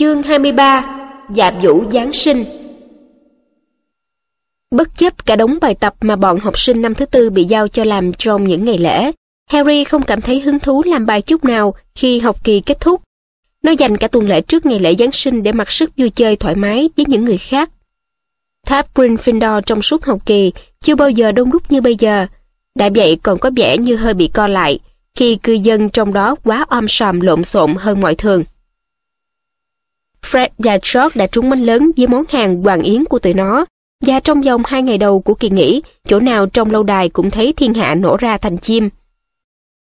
Chương 23 Dạp vũ Giáng sinh Bất chấp cả đống bài tập mà bọn học sinh năm thứ tư bị giao cho làm trong những ngày lễ, Harry không cảm thấy hứng thú làm bài chút nào khi học kỳ kết thúc. Nó dành cả tuần lễ trước ngày lễ Giáng sinh để mặc sức vui chơi thoải mái với những người khác. Tháp Gryffindor trong suốt học kỳ chưa bao giờ đông đúc như bây giờ. Đã vậy còn có vẻ như hơi bị co lại khi cư dân trong đó quá om sòm lộn xộn hơn mọi thường. Fred và George đã trúng mánh lớn với món hàng hoàng yến của tụi nó. Và trong vòng hai ngày đầu của kỳ nghỉ, chỗ nào trong lâu đài cũng thấy thiên hạ nổ ra thành chim.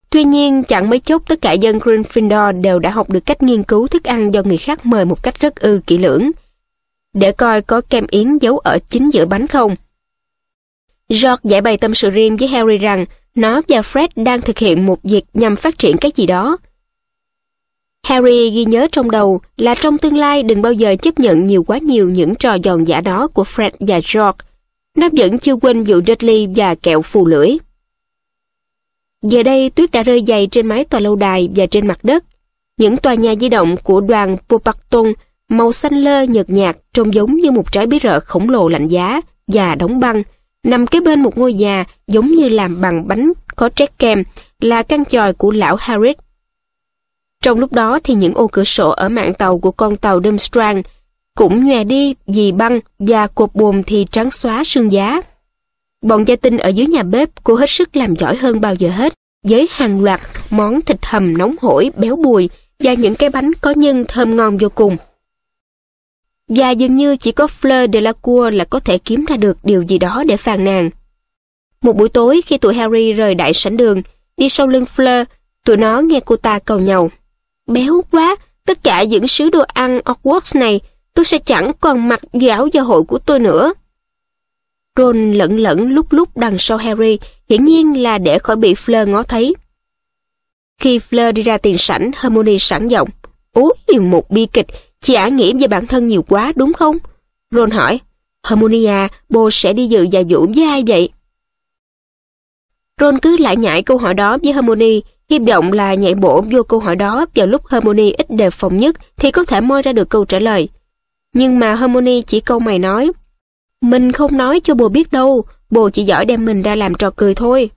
Tuy nhiên, chẳng mấy chốc tất cả dân Gryffindor đều đã học được cách nghiên cứu thức ăn do người khác mời một cách rất ư kỹ lưỡng. Để coi có kem yến giấu ở chính giữa bánh không. George giải bày tâm sự riêng với Harry rằng nó và Fred đang thực hiện một việc nhằm phát triển cái gì đó. Harry ghi nhớ trong đầu là trong tương lai đừng bao giờ chấp nhận nhiều quá nhiều những trò giòn giả đó của Fred và George. Nó vẫn chưa quên vụ Dudley và kẹo phù lưỡi. Giờ đây tuyết đã rơi dày trên mái tòa lâu đài và trên mặt đất. Những tòa nhà di động của đoàn Poparton màu xanh lơ nhợt nhạt trông giống như một trái bí rợ khổng lồ lạnh giá và đóng băng nằm kế bên một ngôi nhà giống như làm bằng bánh có trét kem là căn tròi của lão Harris trong lúc đó thì những ô cửa sổ ở mạng tàu của con tàu Dumstrand cũng nhòe đi vì băng và cột buồm thì trắng xóa sương giá. Bọn gia tinh ở dưới nhà bếp cố hết sức làm giỏi hơn bao giờ hết với hàng loạt món thịt hầm nóng hổi béo bùi và những cái bánh có nhân thơm ngon vô cùng. Và dường như chỉ có Fleur de la Cour là có thể kiếm ra được điều gì đó để phàn nàn. Một buổi tối khi tụi Harry rời đại sảnh đường, đi sau lưng Fleur, tụi nó nghe cô ta cầu nhau béo quá, tất cả những sứ đồ ăn Hogwarts này, tôi sẽ chẳng còn mặc giáo gia hội của tôi nữa. Ron lẫn lẫn lúc lúc đằng sau Harry, hiển nhiên là để khỏi bị Fleur ngó thấy. Khi Fleur đi ra tiền sảnh, Hermione sẵn giọng. Úi, một bi kịch, chị ả nghĩ về bản thân nhiều quá đúng không? Ron hỏi, Hermione à, bồ sẽ đi dự và vũ với ai vậy? Ron cứ lại nhại câu hỏi đó với Hermione, Hy vọng là nhảy bổ vô câu hỏi đó vào lúc Harmony ít đề phòng nhất thì có thể moi ra được câu trả lời. Nhưng mà Harmony chỉ câu mày nói. Mình không nói cho bồ biết đâu, bồ chỉ giỏi đem mình ra làm trò cười thôi.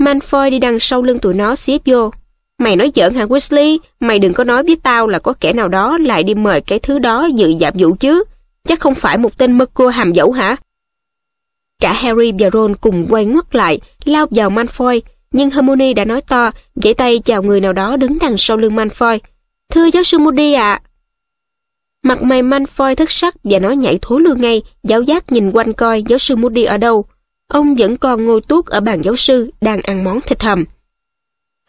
Manfoy đi đằng sau lưng tụi nó xiếp vô. Mày nói giỡn hả Weasley, mày đừng có nói với tao là có kẻ nào đó lại đi mời cái thứ đó dự dạp vụ chứ. Chắc không phải một tên mực cua hàm dẫu hả? Cả Harry và Ron cùng quay ngoắt lại, lao vào Manfoy, nhưng Hermione đã nói to, vẫy tay chào người nào đó đứng đằng sau lưng Malfoy. Thưa giáo sư Moody ạ. Mặt mày Malfoy thất sắc và nó nhảy thối luôn ngay, giáo giác nhìn quanh coi giáo sư Moody ở đâu. Ông vẫn còn ngồi tuốt ở bàn giáo sư, đang ăn món thịt hầm.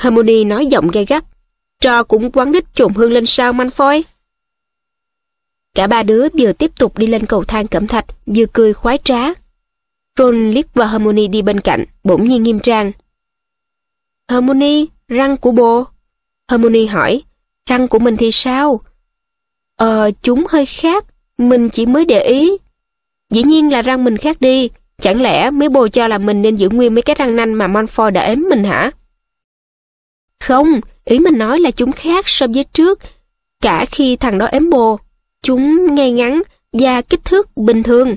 Hermione nói giọng gay gắt. Trò cũng quán đích trộn hương lên sao Malfoy? Cả ba đứa vừa tiếp tục đi lên cầu thang cẩm thạch, vừa cười khoái trá. Ron liếc vào Hermione đi bên cạnh, bỗng nhiên nghiêm trang. Hermione, răng của bồ. Hermione hỏi, răng của mình thì sao? Ờ, chúng hơi khác, mình chỉ mới để ý. Dĩ nhiên là răng mình khác đi, chẳng lẽ mấy bồ cho là mình nên giữ nguyên mấy cái răng nanh mà Monfoy đã ếm mình hả? Không, ý mình nói là chúng khác so với trước, cả khi thằng đó ếm bồ. Chúng ngay ngắn da kích thước bình thường.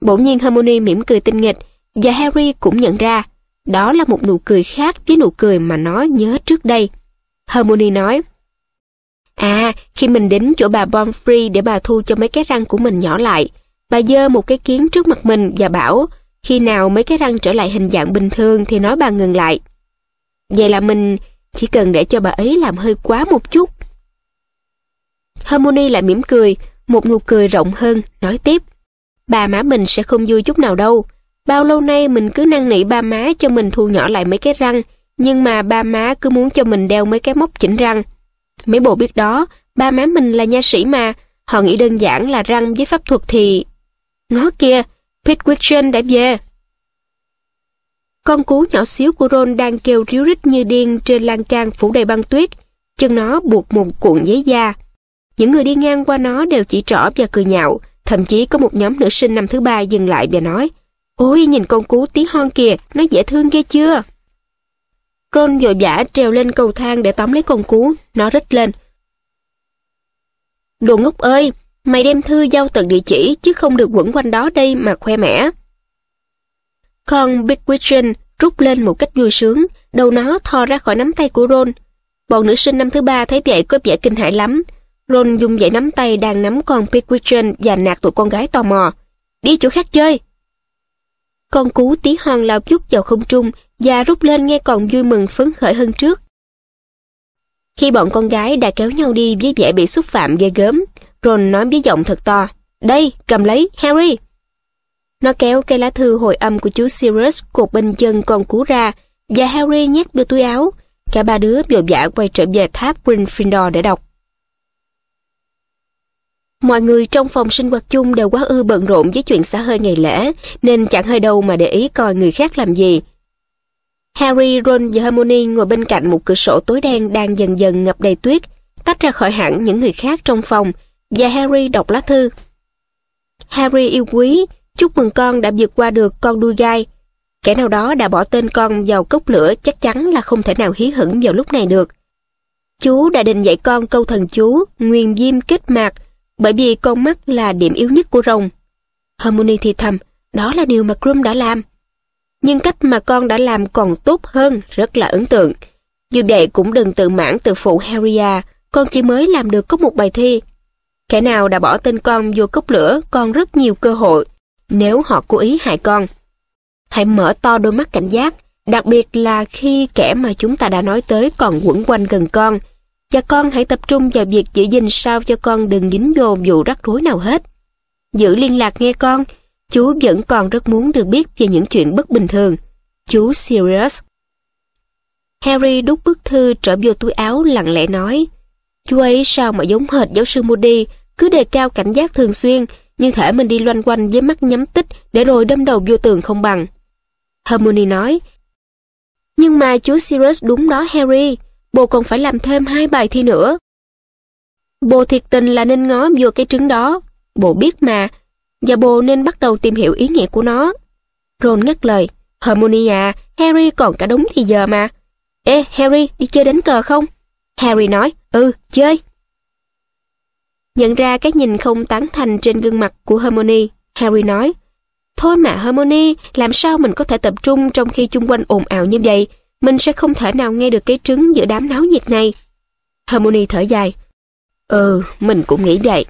Bỗng nhiên Hermione mỉm cười tinh nghịch và Harry cũng nhận ra đó là một nụ cười khác với nụ cười mà nó nhớ trước đây. Harmony nói, À, khi mình đến chỗ bà Bonfrey để bà thu cho mấy cái răng của mình nhỏ lại, bà dơ một cái kiến trước mặt mình và bảo, khi nào mấy cái răng trở lại hình dạng bình thường thì nói bà ngừng lại. Vậy là mình chỉ cần để cho bà ấy làm hơi quá một chút. Harmony lại mỉm cười, một nụ cười rộng hơn, nói tiếp. Bà má mình sẽ không vui chút nào đâu, Bao lâu nay mình cứ năn nỉ ba má cho mình thu nhỏ lại mấy cái răng, nhưng mà ba má cứ muốn cho mình đeo mấy cái móc chỉnh răng. Mấy bộ biết đó, ba má mình là nha sĩ mà, họ nghĩ đơn giản là răng với pháp thuật thì... Ngó kìa, Pete Wickson đã về. Con cú nhỏ xíu của Ron đang kêu ríu rít như điên trên lan can phủ đầy băng tuyết, chân nó buộc một cuộn giấy da. Những người đi ngang qua nó đều chỉ trỏ và cười nhạo, thậm chí có một nhóm nữ sinh năm thứ ba dừng lại và nói Ôi, nhìn con cú tí hon kìa, nó dễ thương ghê chưa? Ron vội vã trèo lên cầu thang để tóm lấy con cú, nó rít lên. Đồ ngốc ơi, mày đem thư giao tận địa chỉ chứ không được quẩn quanh đó đây mà khoe mẽ. Con Big Wigeon rút lên một cách vui sướng, đầu nó thò ra khỏi nắm tay của Ron. Bọn nữ sinh năm thứ ba thấy vậy có vẻ kinh hãi lắm. Ron dùng dãy nắm tay đang nắm con Big Wigeon và nạt tụi con gái tò mò. Đi chỗ khác chơi, con cú tí hon lao chút vào không trung và rút lên nghe còn vui mừng phấn khởi hơn trước. Khi bọn con gái đã kéo nhau đi với vẻ bị xúc phạm ghê gớm, Ron nói với giọng thật to, Đây, cầm lấy, Harry! Nó kéo cây lá thư hồi âm của chú Sirius cột bên chân con cú ra và Harry nhét vô túi áo. Cả ba đứa vội vã quay trở về tháp Gryffindor để đọc. Mọi người trong phòng sinh hoạt chung đều quá ư bận rộn với chuyện xã hơi ngày lễ, nên chẳng hơi đâu mà để ý coi người khác làm gì. Harry, Ron và Hermione ngồi bên cạnh một cửa sổ tối đen đang dần dần ngập đầy tuyết, tách ra khỏi hẳn những người khác trong phòng, và Harry đọc lá thư. Harry yêu quý, chúc mừng con đã vượt qua được con đuôi gai. Kẻ nào đó đã bỏ tên con vào cốc lửa chắc chắn là không thể nào hí hửng vào lúc này được. Chú đã định dạy con câu thần chú, nguyên diêm kết mạc, bởi vì con mắt là điểm yếu nhất của rồng. Harmony thì thầm, đó là điều mà Grum đã làm. Nhưng cách mà con đã làm còn tốt hơn, rất là ấn tượng. Dù vậy cũng đừng tự mãn tự phụ Heria, con chỉ mới làm được có một bài thi. Kẻ nào đã bỏ tên con vô cốc lửa, con rất nhiều cơ hội, nếu họ cố ý hại con. Hãy mở to đôi mắt cảnh giác, đặc biệt là khi kẻ mà chúng ta đã nói tới còn quẩn quanh gần con, và con hãy tập trung vào việc giữ gìn sao cho con đừng dính vô vụ rắc rối nào hết. Giữ liên lạc nghe con, chú vẫn còn rất muốn được biết về những chuyện bất bình thường. Chú Sirius. Harry đút bức thư trở vô túi áo lặng lẽ nói. Chú ấy sao mà giống hệt giáo sư Moody, cứ đề cao cảnh giác thường xuyên, như thể mình đi loanh quanh với mắt nhắm tích để rồi đâm đầu vô tường không bằng. Hermione nói, nhưng mà chú Sirius đúng đó Harry, bồ còn phải làm thêm hai bài thi nữa. Bồ thiệt tình là nên ngó vô cái trứng đó, bồ biết mà, và bồ nên bắt đầu tìm hiểu ý nghĩa của nó. Ron ngắt lời, Hermione à, Harry còn cả đúng thì giờ mà. Ê, Harry, đi chơi đánh cờ không? Harry nói, ừ, chơi. Nhận ra cái nhìn không tán thành trên gương mặt của Hermione, Harry nói, Thôi mà Hermione, làm sao mình có thể tập trung trong khi chung quanh ồn ào như vậy? mình sẽ không thể nào nghe được cái trứng giữa đám náo nhiệt này. Harmony thở dài. Ừ, mình cũng nghĩ vậy.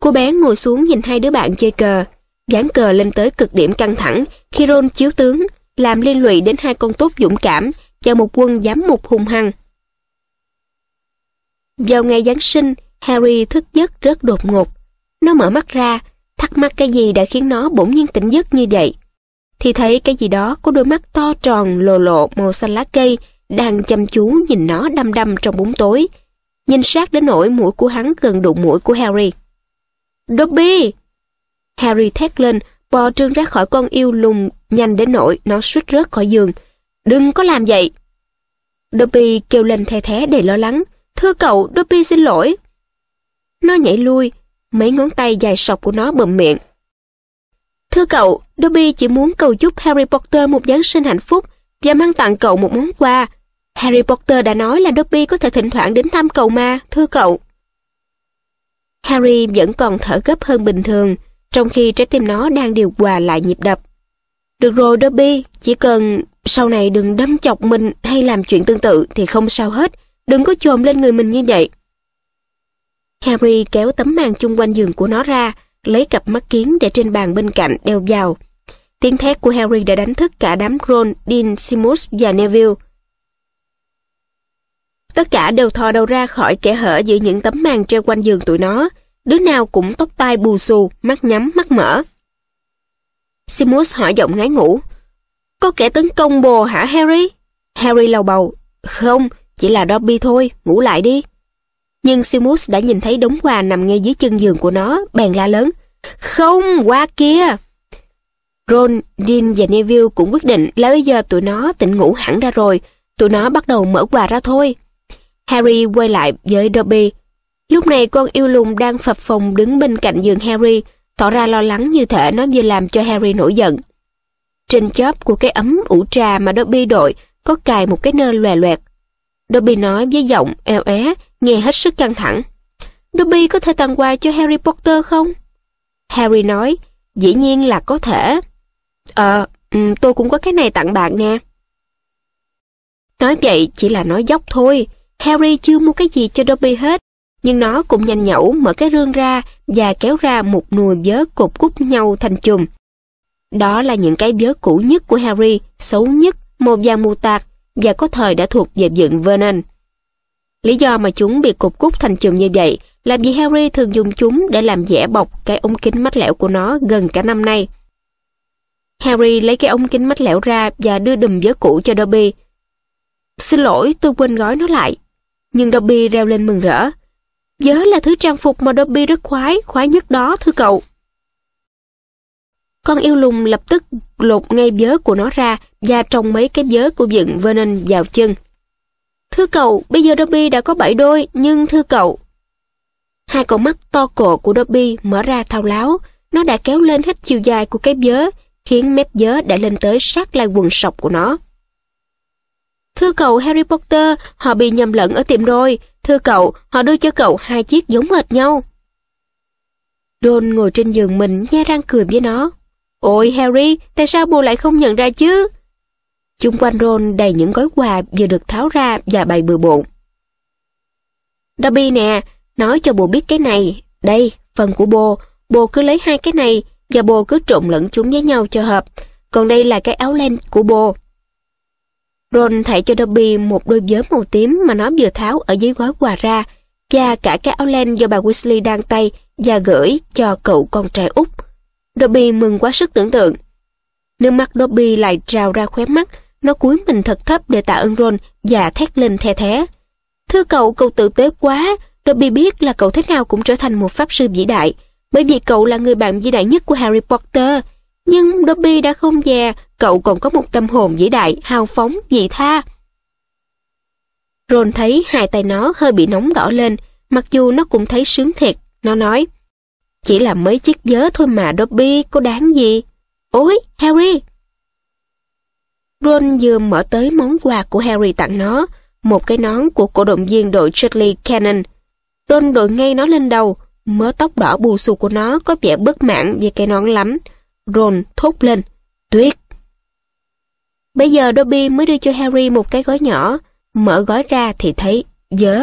Cô bé ngồi xuống nhìn hai đứa bạn chơi cờ. Ván cờ lên tới cực điểm căng thẳng khi Ron chiếu tướng, làm liên lụy đến hai con tốt dũng cảm và một quân giám mục hung hăng. Vào ngày Giáng sinh, Harry thức giấc rất đột ngột. Nó mở mắt ra, thắc mắc cái gì đã khiến nó bỗng nhiên tỉnh giấc như vậy thì thấy cái gì đó có đôi mắt to tròn lồ lộ màu xanh lá cây đang chăm chú nhìn nó đăm đăm trong bóng tối. Nhìn sát đến nỗi mũi của hắn gần đụng mũi của Harry. Dobby! Harry thét lên, bò trương ra khỏi con yêu lùng nhanh đến nỗi nó suýt rớt khỏi giường. Đừng có làm vậy! Dobby kêu lên the thé đầy lo lắng. Thưa cậu, Dobby xin lỗi. Nó nhảy lui, mấy ngón tay dài sọc của nó bầm miệng, Thưa cậu, Dobby chỉ muốn cầu chúc Harry Potter một Giáng sinh hạnh phúc và mang tặng cậu một món quà. Harry Potter đã nói là Dobby có thể thỉnh thoảng đến thăm cậu mà, thưa cậu. Harry vẫn còn thở gấp hơn bình thường, trong khi trái tim nó đang điều hòa lại nhịp đập. Được rồi Dobby, chỉ cần sau này đừng đâm chọc mình hay làm chuyện tương tự thì không sao hết, đừng có chồm lên người mình như vậy. Harry kéo tấm màn chung quanh giường của nó ra, lấy cặp mắt kiến để trên bàn bên cạnh đeo vào. Tiếng thét của Harry đã đánh thức cả đám Ron, Dean, Seamus và Neville. Tất cả đều thò đầu ra khỏi kẻ hở giữa những tấm màn treo quanh giường tụi nó. Đứa nào cũng tóc tai bù xù, mắt nhắm, mắt mở. Seamus hỏi giọng ngái ngủ. Có kẻ tấn công bồ hả Harry? Harry lầu bầu. Không, chỉ là Dobby thôi, ngủ lại đi nhưng Simus đã nhìn thấy đống quà nằm ngay dưới chân giường của nó, bèn la lớn. Không, qua kia! Ron, Dean và Neville cũng quyết định là bây giờ tụi nó tỉnh ngủ hẳn ra rồi, tụi nó bắt đầu mở quà ra thôi. Harry quay lại với Dobby. Lúc này con yêu lùng đang phập phồng đứng bên cạnh giường Harry, tỏ ra lo lắng như thể nó vừa làm cho Harry nổi giận. Trên chóp của cái ấm ủ trà mà Dobby đội có cài một cái nơ loè loẹt. Dobby nói với giọng eo é nghe hết sức căng thẳng. Dobby có thể tặng quà cho Harry Potter không? Harry nói, dĩ nhiên là có thể. Ờ, ừ, tôi cũng có cái này tặng bạn nè. Nói vậy chỉ là nói dốc thôi, Harry chưa mua cái gì cho Dobby hết, nhưng nó cũng nhanh nhẩu mở cái rương ra và kéo ra một nùi vớ cột cúc nhau thành chùm. Đó là những cái vớ cũ nhất của Harry, xấu nhất, màu vàng mù tạc và có thời đã thuộc về dựng Vernon. Lý do mà chúng bị cục cúc thành chùm như vậy là vì Harry thường dùng chúng để làm dẻ bọc cái ống kính mách lẻo của nó gần cả năm nay. Harry lấy cái ống kính mách lẻo ra và đưa đùm vớ cũ cho Dobby. Xin lỗi, tôi quên gói nó lại. Nhưng Dobby reo lên mừng rỡ. Vớ là thứ trang phục mà Dobby rất khoái, khoái nhất đó, thưa cậu. Con yêu lùng lập tức lột ngay vớ của nó ra và trồng mấy cái vớ của dựng Vernon vào chân. Thưa cậu, bây giờ Dobby đã có bảy đôi, nhưng thưa cậu... Hai con mắt to cổ của Dobby mở ra thao láo, nó đã kéo lên hết chiều dài của cái vớ, khiến mép vớ đã lên tới sát lai quần sọc của nó. Thưa cậu Harry Potter, họ bị nhầm lẫn ở tiệm rồi. Thưa cậu, họ đưa cho cậu hai chiếc giống hệt nhau. Don ngồi trên giường mình, nhe răng cười với nó. Ôi Harry, tại sao bố lại không nhận ra chứ? Chung quanh Ron đầy những gói quà vừa được tháo ra và bày bừa bộn. Dobby nè, nói cho bồ biết cái này. Đây, phần của bồ. Bồ cứ lấy hai cái này và bồ cứ trộn lẫn chúng với nhau cho hợp. Còn đây là cái áo len của bồ. Ron thảy cho Dobby một đôi vớ màu tím mà nó vừa tháo ở dưới gói quà ra và cả cái áo len do bà Weasley đang tay và gửi cho cậu con trai út. Dobby mừng quá sức tưởng tượng. Nước mắt Dobby lại trào ra khóe mắt nó cúi mình thật thấp để tạ ơn Ron và thét lên the thé. Thưa cậu, cậu tự tế quá. Dobby biết là cậu thế nào cũng trở thành một pháp sư vĩ đại, bởi vì cậu là người bạn vĩ đại nhất của Harry Potter. Nhưng Dobby đã không già, cậu còn có một tâm hồn vĩ đại, hào phóng, dị tha. Ron thấy hai tay nó hơi bị nóng đỏ lên, mặc dù nó cũng thấy sướng thiệt. Nó nói, chỉ là mấy chiếc vớ thôi mà Dobby, có đáng gì? Ôi, Harry, Ron vừa mở tới món quà của Harry tặng nó, một cái nón của cổ động viên đội Chudley Cannon. Ron đội ngay nó lên đầu, mớ tóc đỏ bù xù của nó có vẻ bất mãn về cái nón lắm. Ron thốt lên, tuyết. Bây giờ Dobby mới đưa cho Harry một cái gói nhỏ, mở gói ra thì thấy dớ.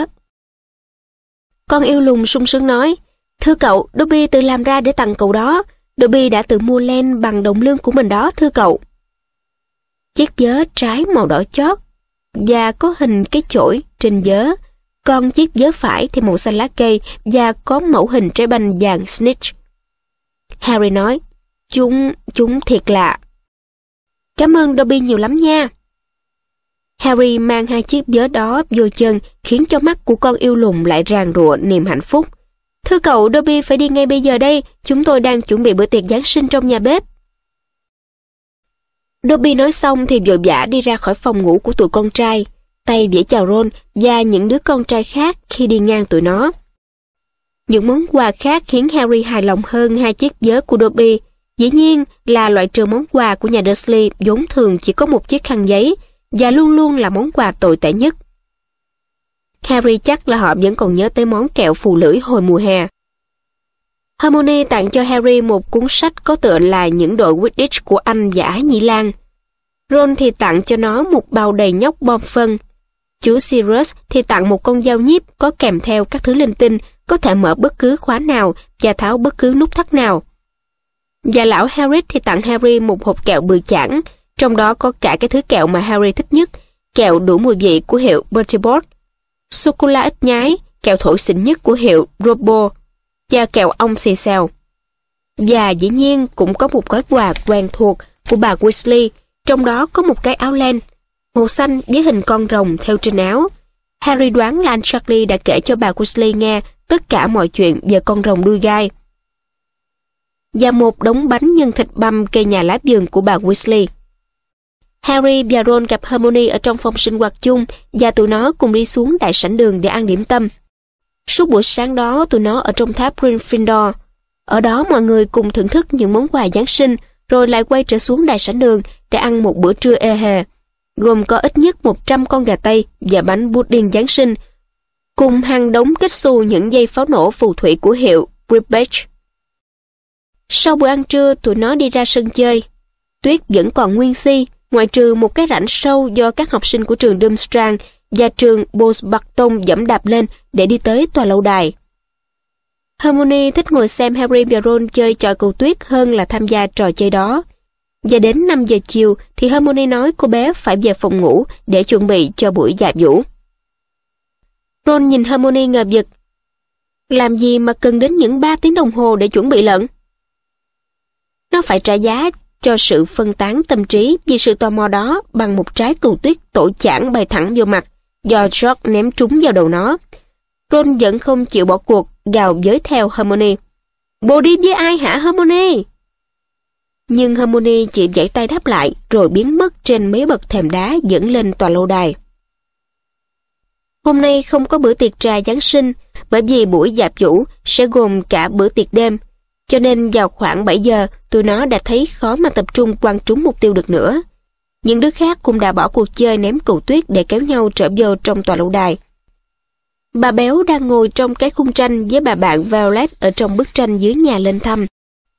Con yêu lùng sung sướng nói, thưa cậu, Dobby tự làm ra để tặng cậu đó, Dobby đã tự mua len bằng đồng lương của mình đó, thưa cậu chiếc vớ trái màu đỏ chót và có hình cái chổi trên vớ. Còn chiếc vớ phải thì màu xanh lá cây và có mẫu hình trái banh vàng snitch. Harry nói, chúng, chúng thiệt lạ. Cảm ơn Dobby nhiều lắm nha. Harry mang hai chiếc vớ đó vô chân khiến cho mắt của con yêu lùng lại ràng rụa niềm hạnh phúc. Thưa cậu, Dobby phải đi ngay bây giờ đây, chúng tôi đang chuẩn bị bữa tiệc Giáng sinh trong nhà bếp. Dobby nói xong thì vội vã đi ra khỏi phòng ngủ của tụi con trai, tay vẫy chào Ron và những đứa con trai khác khi đi ngang tụi nó. Những món quà khác khiến Harry hài lòng hơn hai chiếc vớ của Dobby. Dĩ nhiên là loại trừ món quà của nhà Dursley vốn thường chỉ có một chiếc khăn giấy và luôn luôn là món quà tồi tệ nhất. Harry chắc là họ vẫn còn nhớ tới món kẹo phù lưỡi hồi mùa hè. Harmony tặng cho Harry một cuốn sách có tựa là những đội Quidditch của Anh và Ái Nhĩ Lan. Ron thì tặng cho nó một bao đầy nhóc bom phân. Chú Sirius thì tặng một con dao nhíp có kèm theo các thứ linh tinh có thể mở bất cứ khóa nào và tháo bất cứ nút thắt nào. Và lão Harry thì tặng Harry một hộp kẹo bự chẳng, trong đó có cả cái thứ kẹo mà Harry thích nhất, kẹo đủ mùi vị của hiệu Bertie Bott, sô-cô-la ít nhái, kẹo thổi xịn nhất của hiệu Robo, và kẹo ong xì xèo. Và dĩ nhiên cũng có một gói quà quen thuộc của bà Weasley, trong đó có một cái áo len, màu xanh với hình con rồng theo trên áo. Harry đoán là anh Charlie đã kể cho bà Weasley nghe tất cả mọi chuyện về con rồng đuôi gai. Và một đống bánh nhân thịt băm cây nhà lá vườn của bà Weasley. Harry và Ron gặp Hermione ở trong phòng sinh hoạt chung và tụi nó cùng đi xuống đại sảnh đường để ăn điểm tâm. Suốt buổi sáng đó tụi nó ở trong tháp Gryffindor. Ở đó mọi người cùng thưởng thức những món quà Giáng sinh rồi lại quay trở xuống đại sảnh đường để ăn một bữa trưa ê hề. Gồm có ít nhất 100 con gà Tây và bánh pudding Giáng sinh cùng hàng đống kích xù những dây pháo nổ phù thủy của hiệu Bribbage. Sau bữa ăn trưa, tụi nó đi ra sân chơi. Tuyết vẫn còn nguyên si, ngoại trừ một cái rãnh sâu do các học sinh của trường Dumstrang gia trường tông dẫm đạp lên để đi tới tòa lâu đài. Hermione thích ngồi xem Harry và Ron chơi trò cầu tuyết hơn là tham gia trò chơi đó. Và đến 5 giờ chiều thì Hermione nói cô bé phải về phòng ngủ để chuẩn bị cho buổi dạ vũ. Ron nhìn Hermione ngờ vực. Làm gì mà cần đến những 3 tiếng đồng hồ để chuẩn bị lận? Nó phải trả giá cho sự phân tán tâm trí vì sự tò mò đó bằng một trái cầu tuyết tổ chản bay thẳng vô mặt do George ném trúng vào đầu nó. Ron vẫn không chịu bỏ cuộc, gào giới theo Harmony. Bồ đi với ai hả Harmony? Nhưng Harmony chỉ giãy tay đáp lại rồi biến mất trên mấy bậc thềm đá dẫn lên tòa lâu đài. Hôm nay không có bữa tiệc trà Giáng sinh bởi vì buổi dạp vũ sẽ gồm cả bữa tiệc đêm. Cho nên vào khoảng 7 giờ, tụi nó đã thấy khó mà tập trung quan trúng mục tiêu được nữa. Những đứa khác cũng đã bỏ cuộc chơi ném cụ tuyết để kéo nhau trở vô trong tòa lâu đài. Bà Béo đang ngồi trong cái khung tranh với bà bạn Violet ở trong bức tranh dưới nhà lên thăm.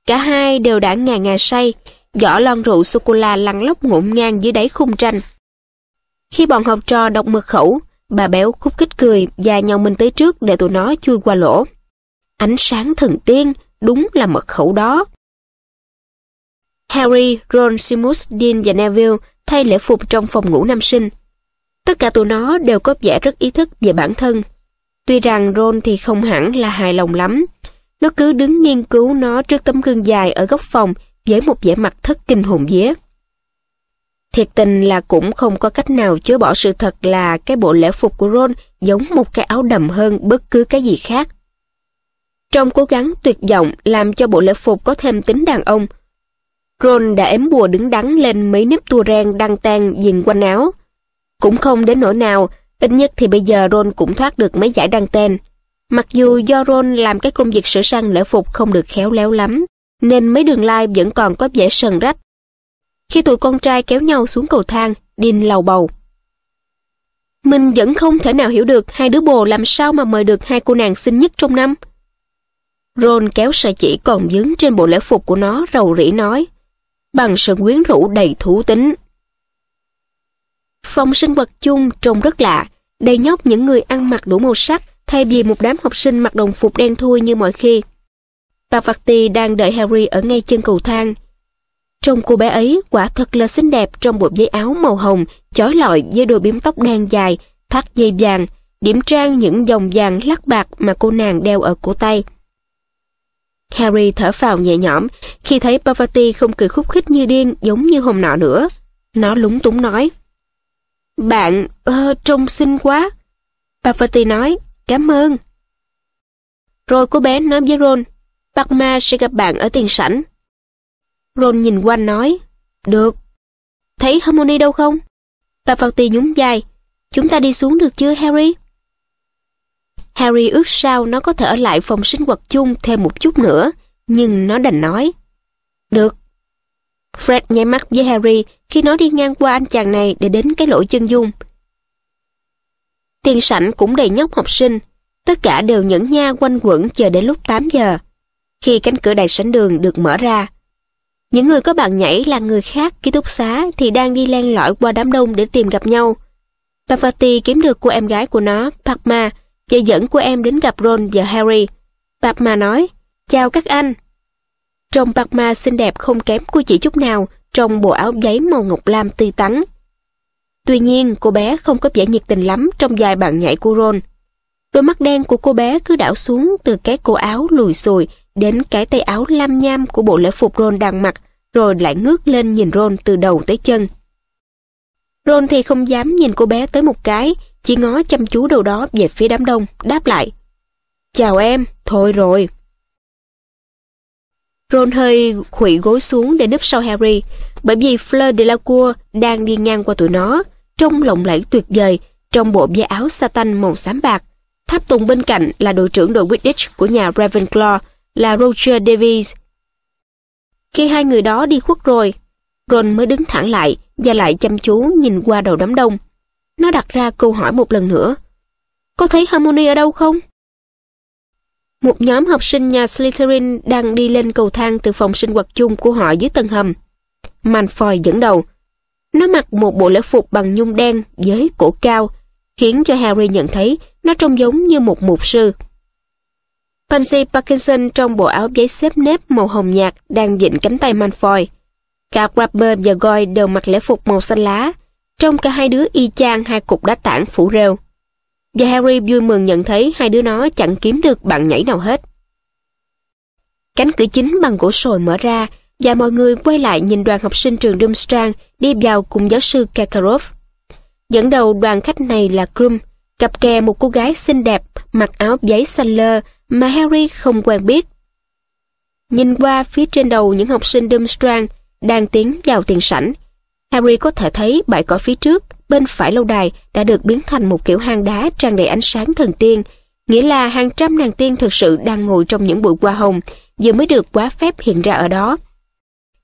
Cả hai đều đã ngà ngà say, giỏ lon rượu sô-cô-la lăn lóc ngụm ngang dưới đáy khung tranh. Khi bọn học trò đọc mật khẩu, bà Béo khúc khích cười và nhau mình tới trước để tụi nó chui qua lỗ. Ánh sáng thần tiên, đúng là mật khẩu đó. Harry, Ron, Simus, Dean và Neville thay lễ phục trong phòng ngủ nam sinh. Tất cả tụi nó đều có vẻ rất ý thức về bản thân. Tuy rằng Ron thì không hẳn là hài lòng lắm. Nó cứ đứng nghiên cứu nó trước tấm gương dài ở góc phòng với một vẻ mặt thất kinh hồn vía. Thiệt tình là cũng không có cách nào chứa bỏ sự thật là cái bộ lễ phục của Ron giống một cái áo đầm hơn bất cứ cái gì khác. Trong cố gắng tuyệt vọng làm cho bộ lễ phục có thêm tính đàn ông, Ron đã ém bùa đứng đắn lên mấy nếp tua ren đang tan dình quanh áo. Cũng không đến nỗi nào, ít nhất thì bây giờ Ron cũng thoát được mấy giải đăng tên. Mặc dù do Ron làm cái công việc sửa sang lễ phục không được khéo léo lắm, nên mấy đường lai vẫn còn có vẻ sần rách. Khi tụi con trai kéo nhau xuống cầu thang, Dean lầu bầu. Mình vẫn không thể nào hiểu được hai đứa bồ làm sao mà mời được hai cô nàng xinh nhất trong năm. Ron kéo sợi chỉ còn dướng trên bộ lễ phục của nó rầu rĩ nói bằng sự quyến rũ đầy thú tính. Phòng sinh vật chung trông rất lạ, đầy nhóc những người ăn mặc đủ màu sắc thay vì một đám học sinh mặc đồng phục đen thui như mọi khi. Bà tì đang đợi Harry ở ngay chân cầu thang. Trông cô bé ấy quả thật là xinh đẹp trong bộ giấy áo màu hồng, chói lọi với đôi bím tóc đen dài, thắt dây vàng, điểm trang những dòng vàng lắc bạc mà cô nàng đeo ở cổ tay. Harry thở phào nhẹ nhõm khi thấy Parvati không cười khúc khích như điên giống như hôm nọ nữa. Nó lúng túng nói. Bạn uh, trông xinh quá. Parvati nói, cảm ơn. Rồi cô bé nói với Ron, Padma sẽ gặp bạn ở tiền sảnh. Ron nhìn quanh nói, được. Thấy Harmony đâu không? Parvati nhún vai, chúng ta đi xuống được chưa Harry? Harry ước sao nó có thể ở lại phòng sinh hoạt chung thêm một chút nữa, nhưng nó đành nói. Được. Fred nháy mắt với Harry khi nó đi ngang qua anh chàng này để đến cái lỗ chân dung. Tiền sảnh cũng đầy nhóc học sinh, tất cả đều nhẫn nha quanh quẩn chờ đến lúc 8 giờ, khi cánh cửa đại sảnh đường được mở ra. Những người có bạn nhảy là người khác ký túc xá thì đang đi len lỏi qua đám đông để tìm gặp nhau. Pavati kiếm được cô em gái của nó, Padma, Chị dẫn của em đến gặp Ron và Harry. Bạc nói, chào các anh. Trông bạc xinh đẹp không kém của chị chút nào trong bộ áo giấy màu ngọc lam tươi tắn. Tuy nhiên, cô bé không có vẻ nhiệt tình lắm trong vài bạn nhảy của Ron. Đôi mắt đen của cô bé cứ đảo xuống từ cái cổ áo lùi xùi đến cái tay áo lam nham của bộ lễ phục Ron đang mặc, rồi lại ngước lên nhìn Ron từ đầu tới chân. Ron thì không dám nhìn cô bé tới một cái, chỉ ngó chăm chú đâu đó về phía đám đông, đáp lại. Chào em, thôi rồi. Ron hơi khuỵu gối xuống để nấp sau Harry, bởi vì Fleur Delacour đang đi ngang qua tụi nó, trong lộng lẫy tuyệt vời, trong bộ da áo satin màu xám bạc. Tháp tùng bên cạnh là đội trưởng đội Quidditch của nhà Ravenclaw là Roger Davies. Khi hai người đó đi khuất rồi, Ron mới đứng thẳng lại và lại chăm chú nhìn qua đầu đám đông. Nó đặt ra câu hỏi một lần nữa. có thấy Harmony ở đâu không? Một nhóm học sinh nhà Slytherin đang đi lên cầu thang từ phòng sinh hoạt chung của họ dưới tầng hầm. manfoy dẫn đầu. Nó mặc một bộ lễ phục bằng nhung đen với cổ cao, khiến cho Harry nhận thấy nó trông giống như một mục sư. Pansy Parkinson trong bộ áo giấy xếp nếp màu hồng nhạt đang dịnh cánh tay manfoy. Cả Grabber và Goy đều mặc lễ phục màu xanh lá, Trông cả hai đứa y chang hai cục đá tảng phủ rêu. Và Harry vui mừng nhận thấy hai đứa nó chẳng kiếm được bạn nhảy nào hết. Cánh cửa chính bằng gỗ sồi mở ra và mọi người quay lại nhìn đoàn học sinh trường Dumstrang đi vào cùng giáo sư Kakarov. Dẫn đầu đoàn khách này là Krum, cặp kè một cô gái xinh đẹp mặc áo giấy xanh lơ mà Harry không quen biết. Nhìn qua phía trên đầu những học sinh Dumstrang đang tiến vào tiền sảnh, Harry có thể thấy bãi cỏ phía trước, bên phải lâu đài đã được biến thành một kiểu hang đá tràn đầy ánh sáng thần tiên, nghĩa là hàng trăm nàng tiên thực sự đang ngồi trong những bụi hoa hồng, giờ mới được quá phép hiện ra ở đó.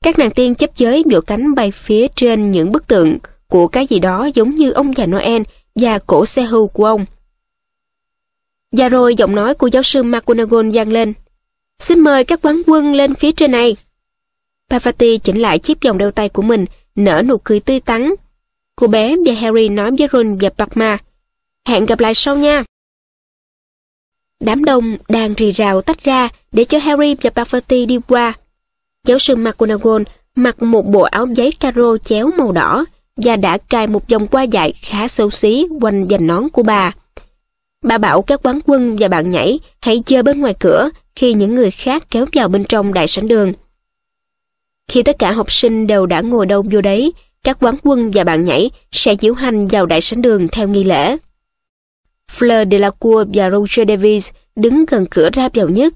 Các nàng tiên chấp giới biểu cánh bay phía trên những bức tượng của cái gì đó giống như ông già Noel và cổ xe hưu của ông. Và rồi giọng nói của giáo sư McGonagall vang lên. Xin mời các quán quân lên phía trên này. Pavati chỉnh lại chiếc vòng đeo tay của mình, nở nụ cười tươi tắn. Cô bé và Harry nói với Ron và Padma, hẹn gặp lại sau nha. Đám đông đang rì rào tách ra để cho Harry và Parvati đi qua. Giáo sư McGonagall mặc một bộ áo giấy caro chéo màu đỏ và đã cài một vòng qua dại khá xấu xí quanh vành nón của bà. Bà bảo các quán quân và bạn nhảy hãy chơi bên ngoài cửa khi những người khác kéo vào bên trong đại sảnh đường. Khi tất cả học sinh đều đã ngồi đâu vô đấy, các quán quân và bạn nhảy sẽ diễu hành vào đại sảnh đường theo nghi lễ. Fleur Delacour và Roger Davis đứng gần cửa ra vào nhất.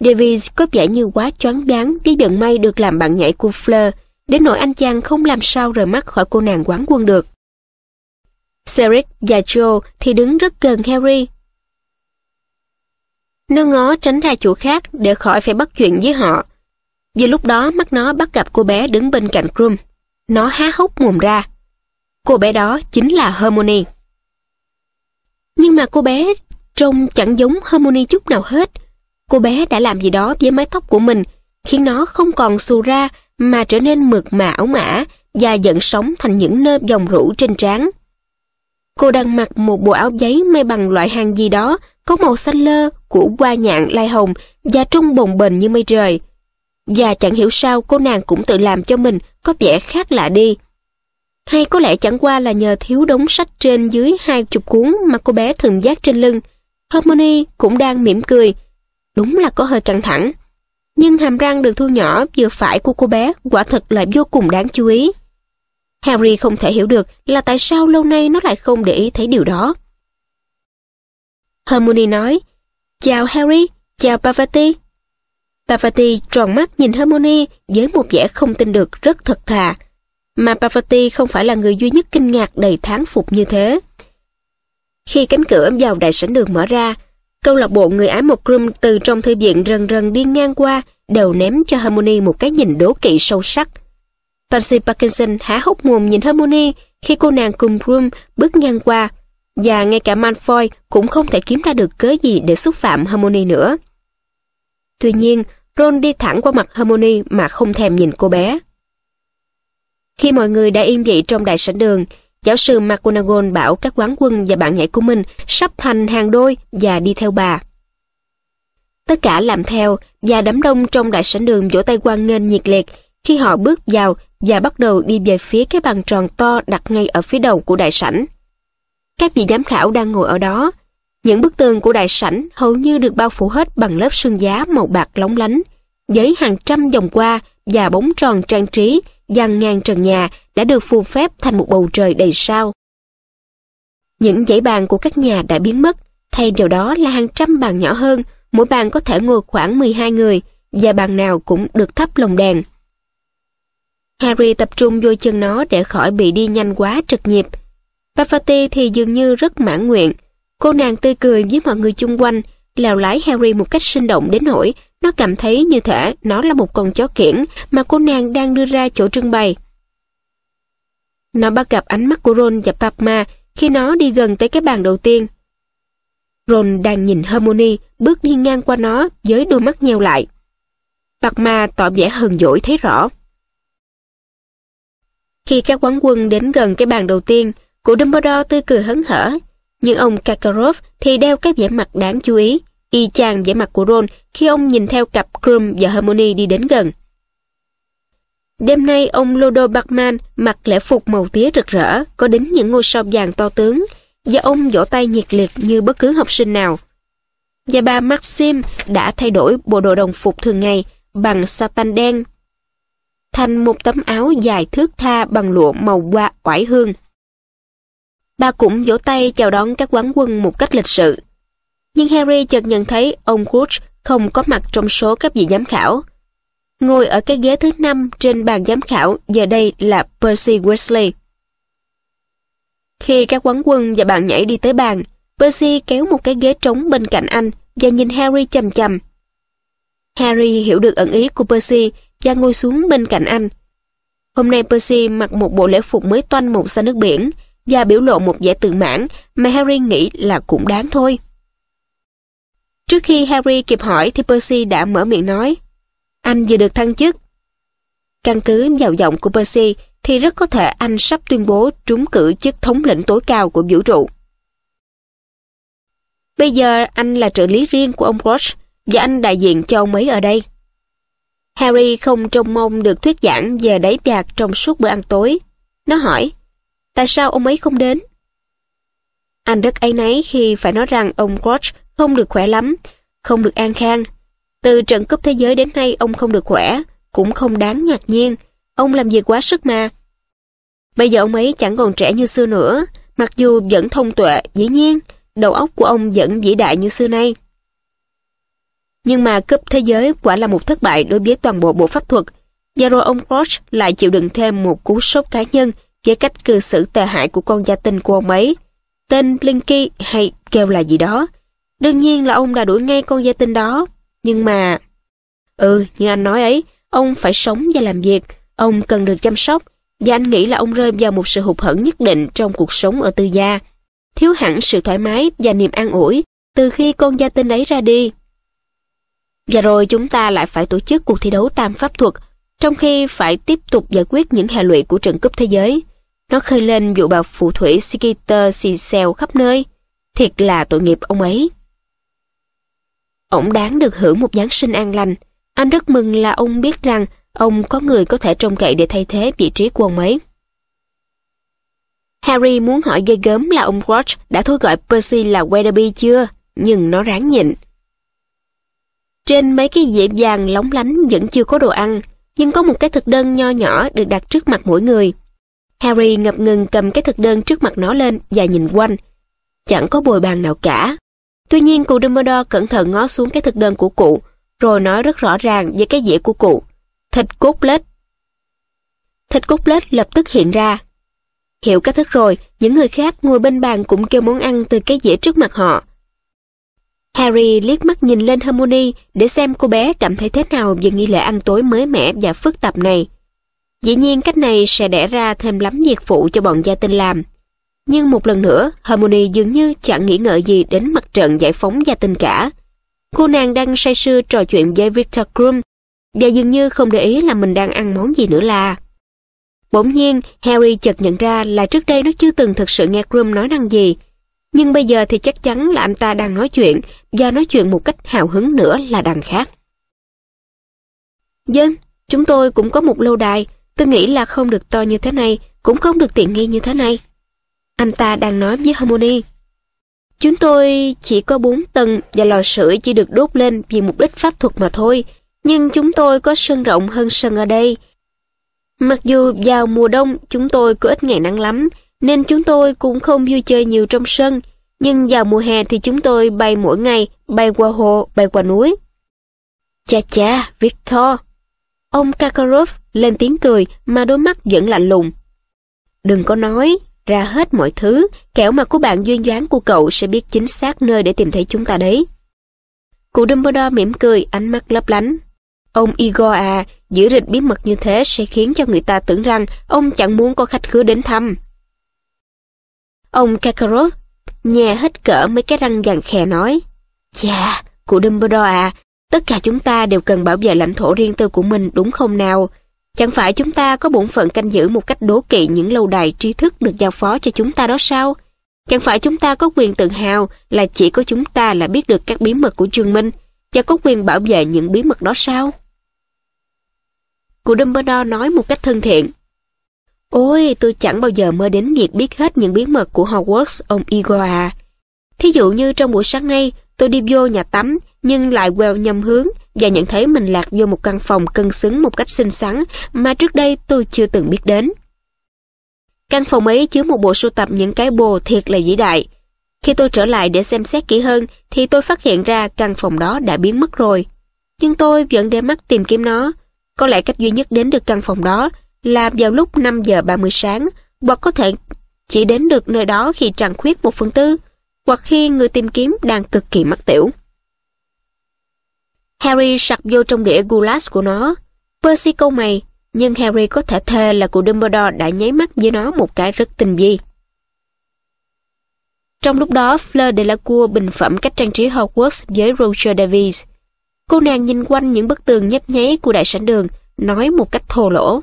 Davis có vẻ như quá choáng váng với vận may được làm bạn nhảy của Fleur, đến nỗi anh chàng không làm sao rời mắt khỏi cô nàng quán quân được. Cedric và Joe thì đứng rất gần Harry. Nó ngó tránh ra chỗ khác để khỏi phải bắt chuyện với họ. Vì lúc đó mắt nó bắt gặp cô bé đứng bên cạnh Groom. Nó há hốc mồm ra. Cô bé đó chính là Harmony. Nhưng mà cô bé trông chẳng giống Harmony chút nào hết. Cô bé đã làm gì đó với mái tóc của mình, khiến nó không còn xù ra mà trở nên mượt mà ống mã và dẫn sóng thành những nơ dòng rũ trên trán. Cô đang mặc một bộ áo giấy may bằng loại hàng gì đó có màu xanh lơ của hoa nhạn lai hồng và trông bồng bềnh như mây trời và chẳng hiểu sao cô nàng cũng tự làm cho mình có vẻ khác lạ đi. Hay có lẽ chẳng qua là nhờ thiếu đống sách trên dưới hai chục cuốn mà cô bé thường giác trên lưng. Harmony cũng đang mỉm cười. Đúng là có hơi căng thẳng. Nhưng hàm răng được thu nhỏ vừa phải của cô bé quả thật là vô cùng đáng chú ý. Harry không thể hiểu được là tại sao lâu nay nó lại không để ý thấy điều đó. Harmony nói, Chào Harry, chào Parvati, Parvati tròn mắt nhìn Harmony với một vẻ không tin được rất thật thà. Mà Parvati không phải là người duy nhất kinh ngạc đầy tháng phục như thế. Khi cánh cửa vào đại sảnh đường mở ra, câu lạc bộ người ái một grum từ trong thư viện rần rần đi ngang qua đều ném cho Harmony một cái nhìn đố kỵ sâu sắc. Pansy Parkinson há hốc mồm nhìn Harmony khi cô nàng cùng Groom bước ngang qua và ngay cả Malfoy cũng không thể kiếm ra được cớ gì để xúc phạm Harmony nữa. Tuy nhiên, Ron đi thẳng qua mặt Harmony mà không thèm nhìn cô bé. Khi mọi người đã yên vị trong đại sảnh đường, giáo sư McGonagall bảo các quán quân và bạn nhảy của mình sắp thành hàng đôi và đi theo bà. Tất cả làm theo và đám đông trong đại sảnh đường vỗ tay quan nghênh nhiệt liệt khi họ bước vào và bắt đầu đi về phía cái bàn tròn to đặt ngay ở phía đầu của đại sảnh. Các vị giám khảo đang ngồi ở đó những bức tường của đại sảnh hầu như được bao phủ hết bằng lớp sương giá màu bạc lóng lánh, giấy hàng trăm dòng qua và bóng tròn trang trí dàn ngang trần nhà đã được phù phép thành một bầu trời đầy sao. Những dãy bàn của các nhà đã biến mất, thay vào đó là hàng trăm bàn nhỏ hơn, mỗi bàn có thể ngồi khoảng 12 người và bàn nào cũng được thắp lồng đèn. Harry tập trung vô chân nó để khỏi bị đi nhanh quá trật nhịp. Pafferty thì dường như rất mãn nguyện, Cô nàng tươi cười với mọi người chung quanh, lèo lái Harry một cách sinh động đến nỗi nó cảm thấy như thể nó là một con chó kiển mà cô nàng đang đưa ra chỗ trưng bày. Nó bắt gặp ánh mắt của Ron và Papma khi nó đi gần tới cái bàn đầu tiên. Ron đang nhìn Hermione bước đi ngang qua nó với đôi mắt nheo lại. Papma tỏ vẻ hờn dỗi thấy rõ. Khi các quán quân đến gần cái bàn đầu tiên, cụ Dumbledore tươi cười hớn hở nhưng ông Kakarov thì đeo cái vẻ mặt đáng chú ý, y chang vẻ mặt của Ron khi ông nhìn theo cặp Krum và Harmony đi đến gần. Đêm nay ông Lodo Bachman mặc lễ phục màu tía rực rỡ, có đính những ngôi sao vàng to tướng, và ông vỗ tay nhiệt liệt như bất cứ học sinh nào. Và bà Maxim đã thay đổi bộ đồ đồng phục thường ngày bằng satan đen thành một tấm áo dài thước tha bằng lụa màu hoa oải hương Bà cũng vỗ tay chào đón các quán quân một cách lịch sự. Nhưng Harry chợt nhận thấy ông Crouch không có mặt trong số các vị giám khảo. Ngồi ở cái ghế thứ năm trên bàn giám khảo giờ đây là Percy Weasley. Khi các quán quân và bạn nhảy đi tới bàn, Percy kéo một cái ghế trống bên cạnh anh và nhìn Harry chầm chầm. Harry hiểu được ẩn ý của Percy và ngồi xuống bên cạnh anh. Hôm nay Percy mặc một bộ lễ phục mới toanh màu xanh nước biển và biểu lộ một vẻ tự mãn mà Harry nghĩ là cũng đáng thôi. Trước khi Harry kịp hỏi thì Percy đã mở miệng nói Anh vừa được thăng chức. Căn cứ vào giọng của Percy thì rất có thể anh sắp tuyên bố trúng cử chức thống lĩnh tối cao của vũ trụ. Bây giờ anh là trợ lý riêng của ông Crouch và anh đại diện cho ông ấy ở đây. Harry không trông mong được thuyết giảng về đáy bạc trong suốt bữa ăn tối. Nó hỏi, tại sao ông ấy không đến? Anh rất ấy nấy khi phải nói rằng ông Crouch không được khỏe lắm, không được an khang. Từ trận cúp thế giới đến nay ông không được khỏe, cũng không đáng ngạc nhiên. Ông làm việc quá sức mà. Bây giờ ông ấy chẳng còn trẻ như xưa nữa, mặc dù vẫn thông tuệ, dĩ nhiên, đầu óc của ông vẫn vĩ đại như xưa nay. Nhưng mà cúp thế giới quả là một thất bại đối với toàn bộ bộ pháp thuật. Và rồi ông Crouch lại chịu đựng thêm một cú sốc cá nhân, với cách cư xử tệ hại của con gia tinh của ông ấy. Tên Blinky hay kêu là gì đó. Đương nhiên là ông đã đuổi ngay con gia tinh đó. Nhưng mà... Ừ, như anh nói ấy, ông phải sống và làm việc. Ông cần được chăm sóc. Và anh nghĩ là ông rơi vào một sự hụt hẫng nhất định trong cuộc sống ở tư gia. Thiếu hẳn sự thoải mái và niềm an ủi từ khi con gia tinh ấy ra đi. Và rồi chúng ta lại phải tổ chức cuộc thi đấu tam pháp thuật trong khi phải tiếp tục giải quyết những hệ lụy của trận cúp thế giới, nó khơi lên vụ bà phụ thủy Sikiter Sisel khắp nơi. Thiệt là tội nghiệp ông ấy. Ông đáng được hưởng một Giáng sinh an lành. Anh rất mừng là ông biết rằng ông có người có thể trông cậy để thay thế vị trí của ông ấy. Harry muốn hỏi ghê gớm là ông Crouch đã thôi gọi Percy là Weatherby chưa, nhưng nó ráng nhịn. Trên mấy cái dĩa vàng lóng lánh vẫn chưa có đồ ăn, nhưng có một cái thực đơn nho nhỏ được đặt trước mặt mỗi người. Harry ngập ngừng cầm cái thực đơn trước mặt nó lên và nhìn quanh. Chẳng có bồi bàn nào cả. Tuy nhiên cụ Dumbledore cẩn thận ngó xuống cái thực đơn của cụ, rồi nói rất rõ ràng với cái dĩa của cụ. Thịt cốt lết. Thịt cốt lết lập tức hiện ra. Hiểu cách thức rồi, những người khác ngồi bên bàn cũng kêu món ăn từ cái dĩa trước mặt họ. Harry liếc mắt nhìn lên Hermione để xem cô bé cảm thấy thế nào về nghi lễ ăn tối mới mẻ và phức tạp này. Dĩ nhiên cách này sẽ đẻ ra thêm lắm việc phụ cho bọn gia tinh làm. Nhưng một lần nữa, Hermione dường như chẳng nghĩ ngợi gì đến mặt trận giải phóng gia tinh cả. Cô nàng đang say sưa trò chuyện với Victor Krum và dường như không để ý là mình đang ăn món gì nữa là. Bỗng nhiên, Harry chợt nhận ra là trước đây nó chưa từng thực sự nghe Krum nói năng gì, nhưng bây giờ thì chắc chắn là anh ta đang nói chuyện và nói chuyện một cách hào hứng nữa là đằng khác. Dân, vâng, chúng tôi cũng có một lâu đài, tôi nghĩ là không được to như thế này, cũng không được tiện nghi như thế này. Anh ta đang nói với Harmony. Chúng tôi chỉ có bốn tầng và lò sưởi chỉ được đốt lên vì mục đích pháp thuật mà thôi, nhưng chúng tôi có sân rộng hơn sân ở đây. Mặc dù vào mùa đông chúng tôi có ít ngày nắng lắm, nên chúng tôi cũng không vui chơi nhiều trong sân, nhưng vào mùa hè thì chúng tôi bay mỗi ngày, bay qua hồ, bay qua núi. Cha cha, Victor! Ông Kakarov lên tiếng cười mà đôi mắt vẫn lạnh lùng. Đừng có nói, ra hết mọi thứ, kẻo mà của bạn duyên dáng của cậu sẽ biết chính xác nơi để tìm thấy chúng ta đấy. Cụ Dumbledore mỉm cười, ánh mắt lấp lánh. Ông Igor à, giữ rịch bí mật như thế sẽ khiến cho người ta tưởng rằng ông chẳng muốn có khách khứa đến thăm. Ông Kakarot nhè hết cỡ mấy cái răng gằn khè nói. Chà, cụ Dumbledore à, tất cả chúng ta đều cần bảo vệ lãnh thổ riêng tư của mình đúng không nào? Chẳng phải chúng ta có bổn phận canh giữ một cách đố kỵ những lâu đài tri thức được giao phó cho chúng ta đó sao? Chẳng phải chúng ta có quyền tự hào là chỉ có chúng ta là biết được các bí mật của trường minh và có quyền bảo vệ những bí mật đó sao? Cụ Dumbledore nói một cách thân thiện. Ôi, tôi chẳng bao giờ mơ đến việc biết hết những bí mật của Hogwarts, ông Igor à. Thí dụ như trong buổi sáng nay, tôi đi vô nhà tắm, nhưng lại quẹo nhầm hướng và nhận thấy mình lạc vô một căn phòng cân xứng một cách xinh xắn mà trước đây tôi chưa từng biết đến. Căn phòng ấy chứa một bộ sưu tập những cái bồ thiệt là vĩ đại. Khi tôi trở lại để xem xét kỹ hơn thì tôi phát hiện ra căn phòng đó đã biến mất rồi. Nhưng tôi vẫn để mắt tìm kiếm nó. Có lẽ cách duy nhất đến được căn phòng đó là vào lúc 5 giờ 30 sáng, hoặc có thể chỉ đến được nơi đó khi trăng khuyết một phần tư, hoặc khi người tìm kiếm đang cực kỳ mắc tiểu. Harry sặc vô trong đĩa goulash của nó. Percy câu mày, nhưng Harry có thể thề là cụ Dumbledore đã nháy mắt với nó một cái rất tình vi. Trong lúc đó, Fleur Delacour bình phẩm cách trang trí Hogwarts với Roger Davies. Cô nàng nhìn quanh những bức tường nhấp nháy của đại sảnh đường, nói một cách thô lỗ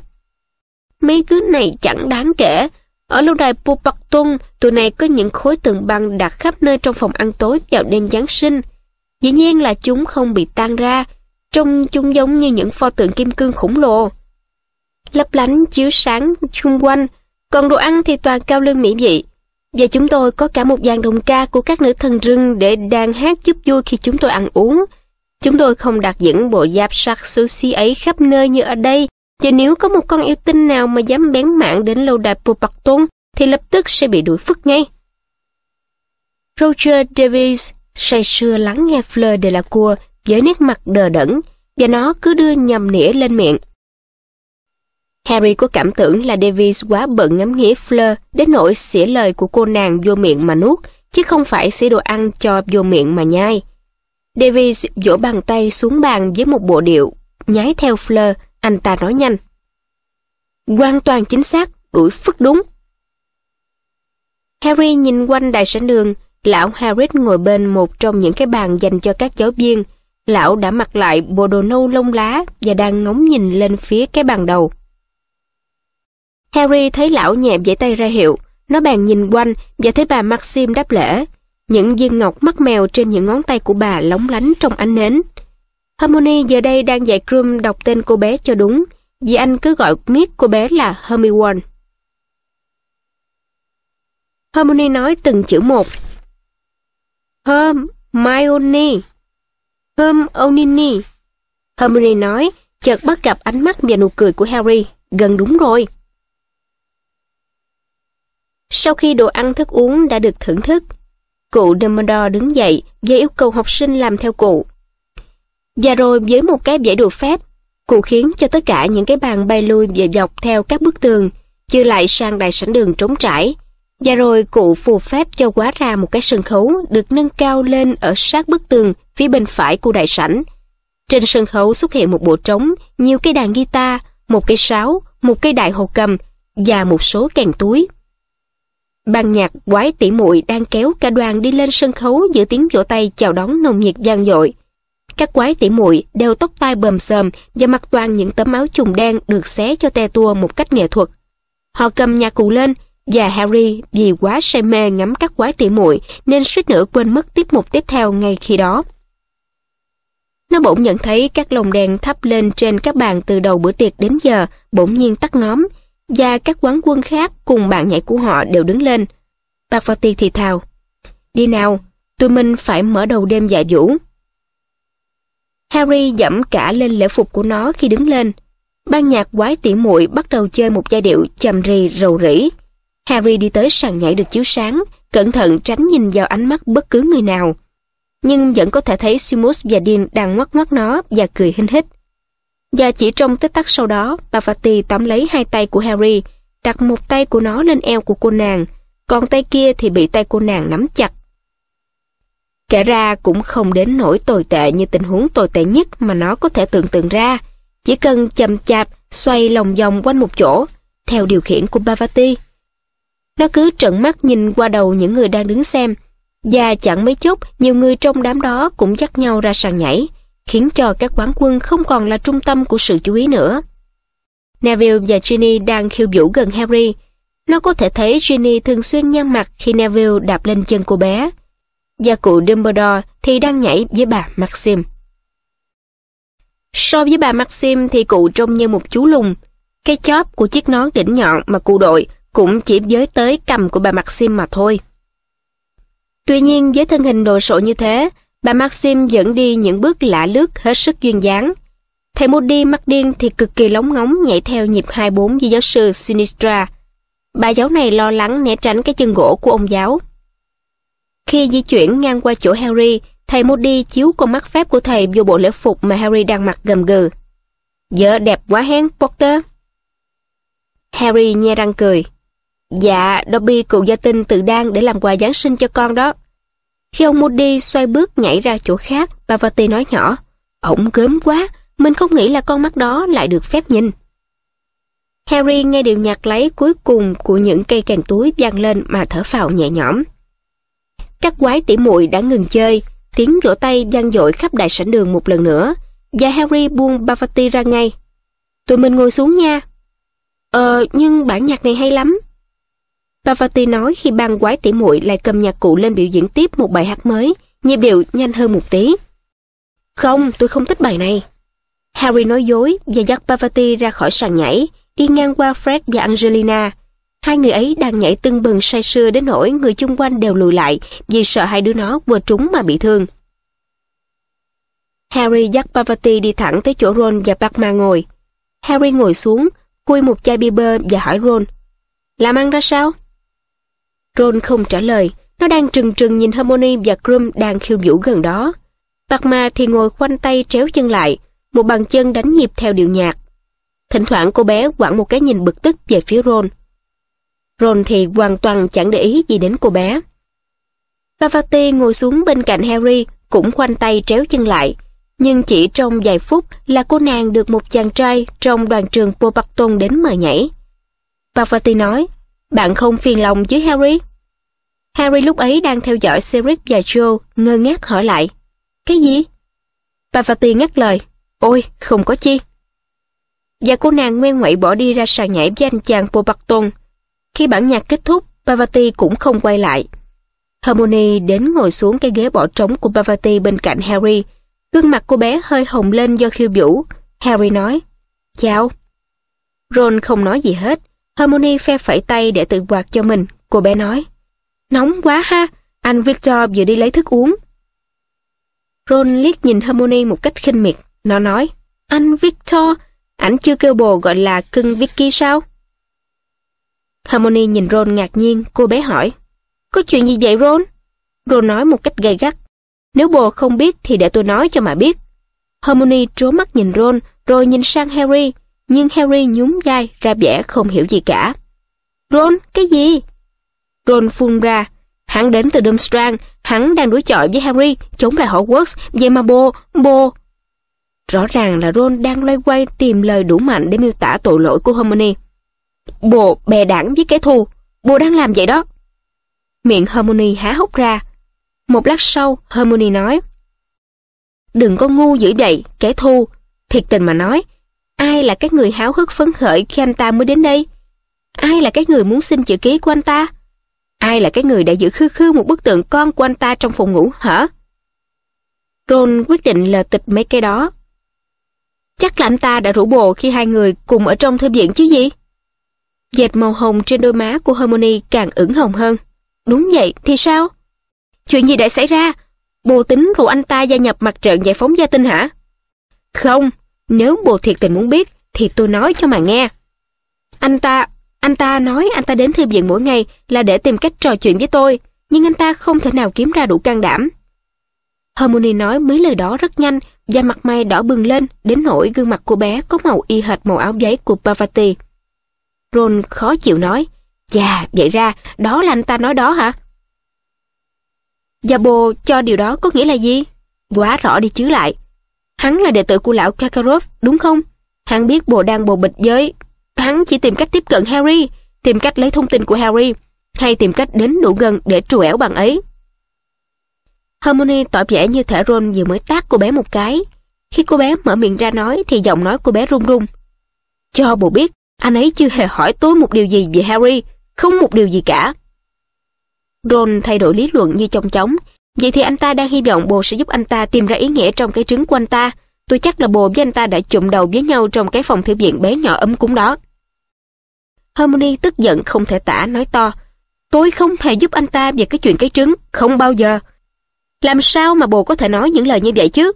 mấy thứ này chẳng đáng kể. Ở lâu đài Pupatung, tụi này có những khối tượng băng đặt khắp nơi trong phòng ăn tối vào đêm Giáng sinh. Dĩ nhiên là chúng không bị tan ra, trông chúng giống như những pho tượng kim cương khổng lồ. Lấp lánh chiếu sáng xung quanh, còn đồ ăn thì toàn cao lương mỹ vị. Và chúng tôi có cả một dàn đồng ca của các nữ thần rừng để đàn hát giúp vui khi chúng tôi ăn uống. Chúng tôi không đặt những bộ giáp sắt sushi ấy khắp nơi như ở đây, và nếu có một con yêu tinh nào mà dám bén mạng đến lâu đài tôn thì lập tức sẽ bị đuổi phức ngay. Roger Davis say sưa lắng nghe Fleur de la Cour với nét mặt đờ đẫn và nó cứ đưa nhầm nĩa lên miệng. Harry có cảm tưởng là Davis quá bận ngắm nghía Fleur đến nỗi xỉa lời của cô nàng vô miệng mà nuốt, chứ không phải xỉa đồ ăn cho vô miệng mà nhai. Davis vỗ bàn tay xuống bàn với một bộ điệu, nhái theo Fleur anh ta nói nhanh. Hoàn toàn chính xác, đuổi phức đúng. Harry nhìn quanh đại sảnh đường, lão Harris ngồi bên một trong những cái bàn dành cho các giáo viên. Lão đã mặc lại bộ đồ nâu lông lá và đang ngóng nhìn lên phía cái bàn đầu. Harry thấy lão nhẹ vẫy tay ra hiệu, nó bàn nhìn quanh và thấy bà Maxim đáp lễ. Những viên ngọc mắt mèo trên những ngón tay của bà lóng lánh trong ánh nến. Harmony giờ đây đang dạy Krum đọc tên cô bé cho đúng, vì anh cứ gọi miết cô bé là Hermione. Harmony nói từng chữ một. Hermione. Hermione. Hermione nói, chợt bắt gặp ánh mắt và nụ cười của Harry, gần đúng rồi. Sau khi đồ ăn thức uống đã được thưởng thức, cụ Dumbledore đứng dậy và yêu cầu học sinh làm theo cụ. Và rồi với một cái bẫy đùa phép, cụ khiến cho tất cả những cái bàn bay lui về dọc theo các bức tường, chưa lại sang đại sảnh đường trống trải. Và rồi cụ phù phép cho quá ra một cái sân khấu được nâng cao lên ở sát bức tường phía bên phải của đại sảnh. Trên sân khấu xuất hiện một bộ trống, nhiều cây đàn guitar, một cây sáo, một cây đại hồ cầm và một số kèn túi. Ban nhạc quái tỉ muội đang kéo cả đoàn đi lên sân khấu giữa tiếng vỗ tay chào đón nồng nhiệt vang dội. Các quái tỉ muội đeo tóc tai bờm sờm và mặc toàn những tấm áo trùng đen được xé cho te tua một cách nghệ thuật. Họ cầm nhà cụ lên và Harry vì quá say mê ngắm các quái tỉ muội nên suýt nữa quên mất tiếp mục tiếp theo ngay khi đó. Nó bỗng nhận thấy các lồng đèn thắp lên trên các bàn từ đầu bữa tiệc đến giờ bỗng nhiên tắt ngóm và các quán quân khác cùng bạn nhảy của họ đều đứng lên. Bạc vào tiệc thì thào. Đi nào, tụi mình phải mở đầu đêm dạ vũ. Harry dẫm cả lên lễ phục của nó khi đứng lên. Ban nhạc quái tỉ muội bắt đầu chơi một giai điệu chầm rì rầu rĩ. Harry đi tới sàn nhảy được chiếu sáng, cẩn thận tránh nhìn vào ánh mắt bất cứ người nào. Nhưng vẫn có thể thấy Simus và Dean đang ngoắc ngoắc nó và cười hinh hít. Và chỉ trong tích tắc sau đó, bà Fatty tóm lấy hai tay của Harry, đặt một tay của nó lên eo của cô nàng, còn tay kia thì bị tay cô nàng nắm chặt Kể ra cũng không đến nỗi tồi tệ như tình huống tồi tệ nhất mà nó có thể tưởng tượng ra. Chỉ cần chậm chạp xoay lòng vòng quanh một chỗ, theo điều khiển của Bavati. Nó cứ trợn mắt nhìn qua đầu những người đang đứng xem, và chẳng mấy chốc nhiều người trong đám đó cũng dắt nhau ra sàn nhảy, khiến cho các quán quân không còn là trung tâm của sự chú ý nữa. Neville và Ginny đang khiêu vũ gần Harry. Nó có thể thấy Ginny thường xuyên nhăn mặt khi Neville đạp lên chân cô bé và cụ Dumbledore thì đang nhảy với bà Maxim. So với bà Maxim thì cụ trông như một chú lùng. Cái chóp của chiếc nón đỉnh nhọn mà cụ đội cũng chỉ giới tới cầm của bà Maxim mà thôi. Tuy nhiên với thân hình đồ sộ như thế, bà Maxim vẫn đi những bước lạ lướt hết sức duyên dáng. Thầy Moody mắt điên thì cực kỳ lóng ngóng nhảy theo nhịp 24 với giáo sư Sinistra. Bà giáo này lo lắng né tránh cái chân gỗ của ông giáo khi di chuyển ngang qua chỗ Harry, thầy Moody chiếu con mắt phép của thầy vô bộ lễ phục mà Harry đang mặc gầm gừ. Vợ đẹp quá hén, Potter. Harry nhe răng cười. Dạ, Dobby cựu gia tinh tự đang để làm quà Giáng sinh cho con đó. Khi ông Moody xoay bước nhảy ra chỗ khác, bà nói nhỏ. Ổng gớm quá, mình không nghĩ là con mắt đó lại được phép nhìn. Harry nghe điều nhạc lấy cuối cùng của những cây kèn túi vang lên mà thở phào nhẹ nhõm các quái tỉ muội đã ngừng chơi, tiếng vỗ tay vang dội khắp đại sảnh đường một lần nữa, và Harry buông Bavati ra ngay. Tụi mình ngồi xuống nha. Ờ, nhưng bản nhạc này hay lắm. Bavati nói khi ban quái tỉ muội lại cầm nhạc cụ lên biểu diễn tiếp một bài hát mới, nhịp điệu nhanh hơn một tí. Không, tôi không thích bài này. Harry nói dối và dắt Bavati ra khỏi sàn nhảy, đi ngang qua Fred và Angelina, Hai người ấy đang nhảy tưng bừng say sưa đến nỗi người chung quanh đều lùi lại vì sợ hai đứa nó vừa trúng mà bị thương. Harry dắt Parvati đi thẳng tới chỗ Ron và Padma ngồi. Harry ngồi xuống, khui một chai bia bơ và hỏi Ron. Làm ăn ra sao? Ron không trả lời, nó đang trừng trừng nhìn Harmony và Krum đang khiêu vũ gần đó. Padma thì ngồi khoanh tay tréo chân lại, một bàn chân đánh nhịp theo điệu nhạc. Thỉnh thoảng cô bé quẳng một cái nhìn bực tức về phía Ron. Ron thì hoàn toàn chẳng để ý gì đến cô bé. Pavati ngồi xuống bên cạnh Harry, cũng khoanh tay tréo chân lại. Nhưng chỉ trong vài phút là cô nàng được một chàng trai trong đoàn trường Poparton đến mời nhảy. Pavati nói, bạn không phiền lòng với Harry? Harry lúc ấy đang theo dõi Cedric và Joe, ngơ ngác hỏi lại. Cái gì? Pavati ngắt lời. Ôi, không có chi. Và cô nàng ngoan ngoậy bỏ đi ra sàn nhảy với anh chàng Poparton. Khi bản nhạc kết thúc, Pavati cũng không quay lại. Harmony đến ngồi xuống cái ghế bỏ trống của Pavati bên cạnh Harry. Gương mặt cô bé hơi hồng lên do khiêu vũ. Harry nói, chào. Ron không nói gì hết. Harmony phe phẩy tay để tự quạt cho mình. Cô bé nói, nóng quá ha, anh Victor vừa đi lấy thức uống. Ron liếc nhìn Harmony một cách khinh miệt. Nó nói, anh Victor, ảnh chưa kêu bồ gọi là cưng Vicky sao? Harmony nhìn Ron ngạc nhiên, cô bé hỏi. Có chuyện gì vậy Ron? Ron nói một cách gay gắt. Nếu bồ không biết thì để tôi nói cho mà biết. Harmony trố mắt nhìn Ron rồi nhìn sang Harry, nhưng Harry nhún vai ra vẻ không hiểu gì cả. Ron, cái gì? Ron phun ra. Hắn đến từ Durmstrang, hắn đang đối chọi với Harry, chống lại Hogwarts, vậy mà bồ, bồ... Rõ ràng là Ron đang loay quay tìm lời đủ mạnh để miêu tả tội lỗi của Hermione. Bồ bè đảng với kẻ thù, bồ đang làm vậy đó. Miệng Harmony há hốc ra. Một lát sau, Harmony nói. Đừng có ngu dữ vậy, kẻ thù. Thiệt tình mà nói, ai là cái người háo hức phấn khởi khi anh ta mới đến đây? Ai là cái người muốn xin chữ ký của anh ta? Ai là cái người đã giữ khư khư một bức tượng con của anh ta trong phòng ngủ hả? Ron quyết định lờ tịch mấy cái đó. Chắc là anh ta đã rủ bồ khi hai người cùng ở trong thư viện chứ gì? Dệt màu hồng trên đôi má của Harmony càng ửng hồng hơn. Đúng vậy, thì sao? Chuyện gì đã xảy ra? Bồ tính rủ anh ta gia nhập mặt trận giải phóng gia tinh hả? Không, nếu bồ thiệt tình muốn biết thì tôi nói cho mà nghe. Anh ta, anh ta nói anh ta đến thư viện mỗi ngày là để tìm cách trò chuyện với tôi, nhưng anh ta không thể nào kiếm ra đủ can đảm. Harmony nói mấy lời đó rất nhanh và mặt mày đỏ bừng lên đến nỗi gương mặt cô bé có màu y hệt màu áo giấy của Pavati. Ron khó chịu nói. Chà, vậy ra, đó là anh ta nói đó hả? Và bồ cho điều đó có nghĩa là gì? Quá rõ đi chứ lại. Hắn là đệ tử của lão Kakarov, đúng không? Hắn biết bồ đang bồ bịch với... Hắn chỉ tìm cách tiếp cận Harry, tìm cách lấy thông tin của Harry, hay tìm cách đến đủ gần để trù ẻo bằng ấy. Harmony tỏ vẻ như thể Ron vừa mới tát cô bé một cái. Khi cô bé mở miệng ra nói thì giọng nói của bé run run. Cho bồ biết anh ấy chưa hề hỏi tôi một điều gì về Harry, không một điều gì cả. Ron thay đổi lý luận như chong chóng. Vậy thì anh ta đang hy vọng bồ sẽ giúp anh ta tìm ra ý nghĩa trong cái trứng của anh ta. Tôi chắc là bồ với anh ta đã chụm đầu với nhau trong cái phòng thư viện bé nhỏ ấm cúng đó. Harmony tức giận không thể tả, nói to. Tôi không hề giúp anh ta về cái chuyện cái trứng, không bao giờ. Làm sao mà bồ có thể nói những lời như vậy chứ?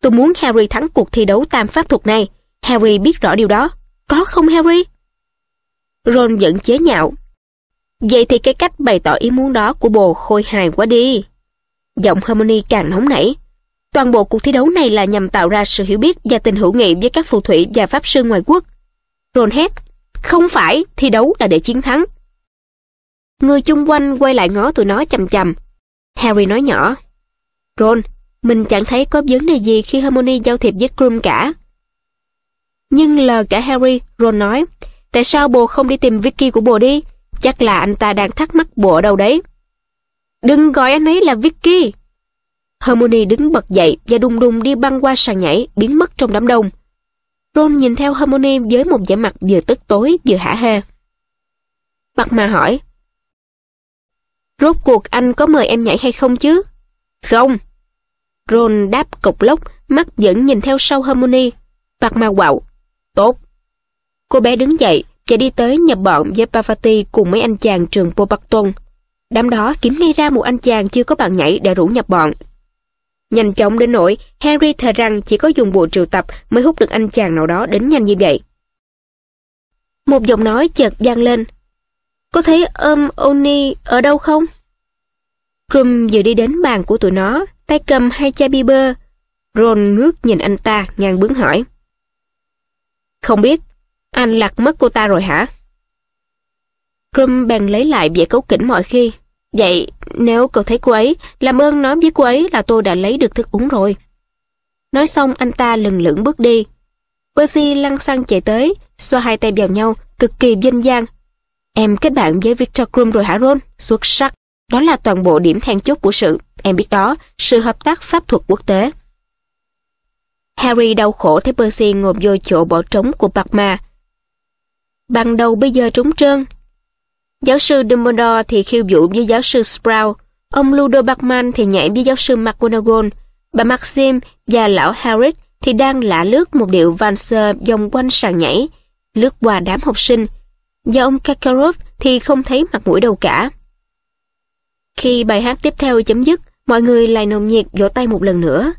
Tôi muốn Harry thắng cuộc thi đấu tam pháp thuật này. Harry biết rõ điều đó. Có không Harry? Ron vẫn chế nhạo. Vậy thì cái cách bày tỏ ý muốn đó của bồ khôi hài quá đi. Giọng Harmony càng nóng nảy. Toàn bộ cuộc thi đấu này là nhằm tạo ra sự hiểu biết và tình hữu nghị với các phù thủy và pháp sư ngoài quốc. Ron hét, không phải, thi đấu là để chiến thắng. Người chung quanh quay lại ngó tụi nó chầm chầm. Harry nói nhỏ, Ron, mình chẳng thấy có vấn đề gì khi Harmony giao thiệp với Krum cả. Nhưng lờ cả Harry, Ron nói. Tại sao bồ không đi tìm Vicky của bồ đi? Chắc là anh ta đang thắc mắc bồ ở đâu đấy. Đừng gọi anh ấy là Vicky. Hermione đứng bật dậy và đùng đùng đi băng qua sàn nhảy, biến mất trong đám đông. Ron nhìn theo Hermione với một vẻ mặt vừa tức tối vừa hả hê. Bạc mà hỏi. Rốt cuộc anh có mời em nhảy hay không chứ? Không. Ron đáp cục lốc, mắt vẫn nhìn theo sau Hermione. Bạc mà quạo. Tốt. Cô bé đứng dậy và đi tới nhập bọn với Pavati cùng mấy anh chàng trường Popaton. Đám đó kiếm ngay ra một anh chàng chưa có bạn nhảy để rủ nhập bọn. Nhanh chóng đến nỗi Harry thề rằng chỉ có dùng bộ triệu tập mới hút được anh chàng nào đó đến nhanh như vậy. Một giọng nói chợt vang lên. Có thấy ôm Oni ở đâu không? Krum vừa đi đến bàn của tụi nó, tay cầm hai chai bia bơ. Ron ngước nhìn anh ta ngang bướng hỏi. Không biết, anh lạc mất cô ta rồi hả? Crum bèn lấy lại vẻ cấu kỉnh mọi khi. Vậy, nếu cậu thấy cô ấy, làm ơn nói với cô ấy là tôi đã lấy được thức uống rồi. Nói xong anh ta lần lững bước đi. Percy lăn xăng chạy tới, xoa hai tay vào nhau, cực kỳ danh gian. Em kết bạn với Victor Crum rồi hả Ron? Xuất sắc. Đó là toàn bộ điểm then chốt của sự. Em biết đó, sự hợp tác pháp thuật quốc tế. Harry đau khổ thấy Percy ngộp vô chỗ bỏ trống của bạc mà. Bằng đầu bây giờ trống trơn. Giáo sư Dumbledore thì khiêu vũ với giáo sư Sprout, ông Ludo Bagman thì nhảy với giáo sư McGonagall, bà Maxim và lão Harry thì đang lả lướt một điệu valser vòng quanh sàn nhảy, lướt qua đám học sinh. Và ông Kakarov thì không thấy mặt mũi đâu cả. Khi bài hát tiếp theo chấm dứt, mọi người lại nồng nhiệt vỗ tay một lần nữa.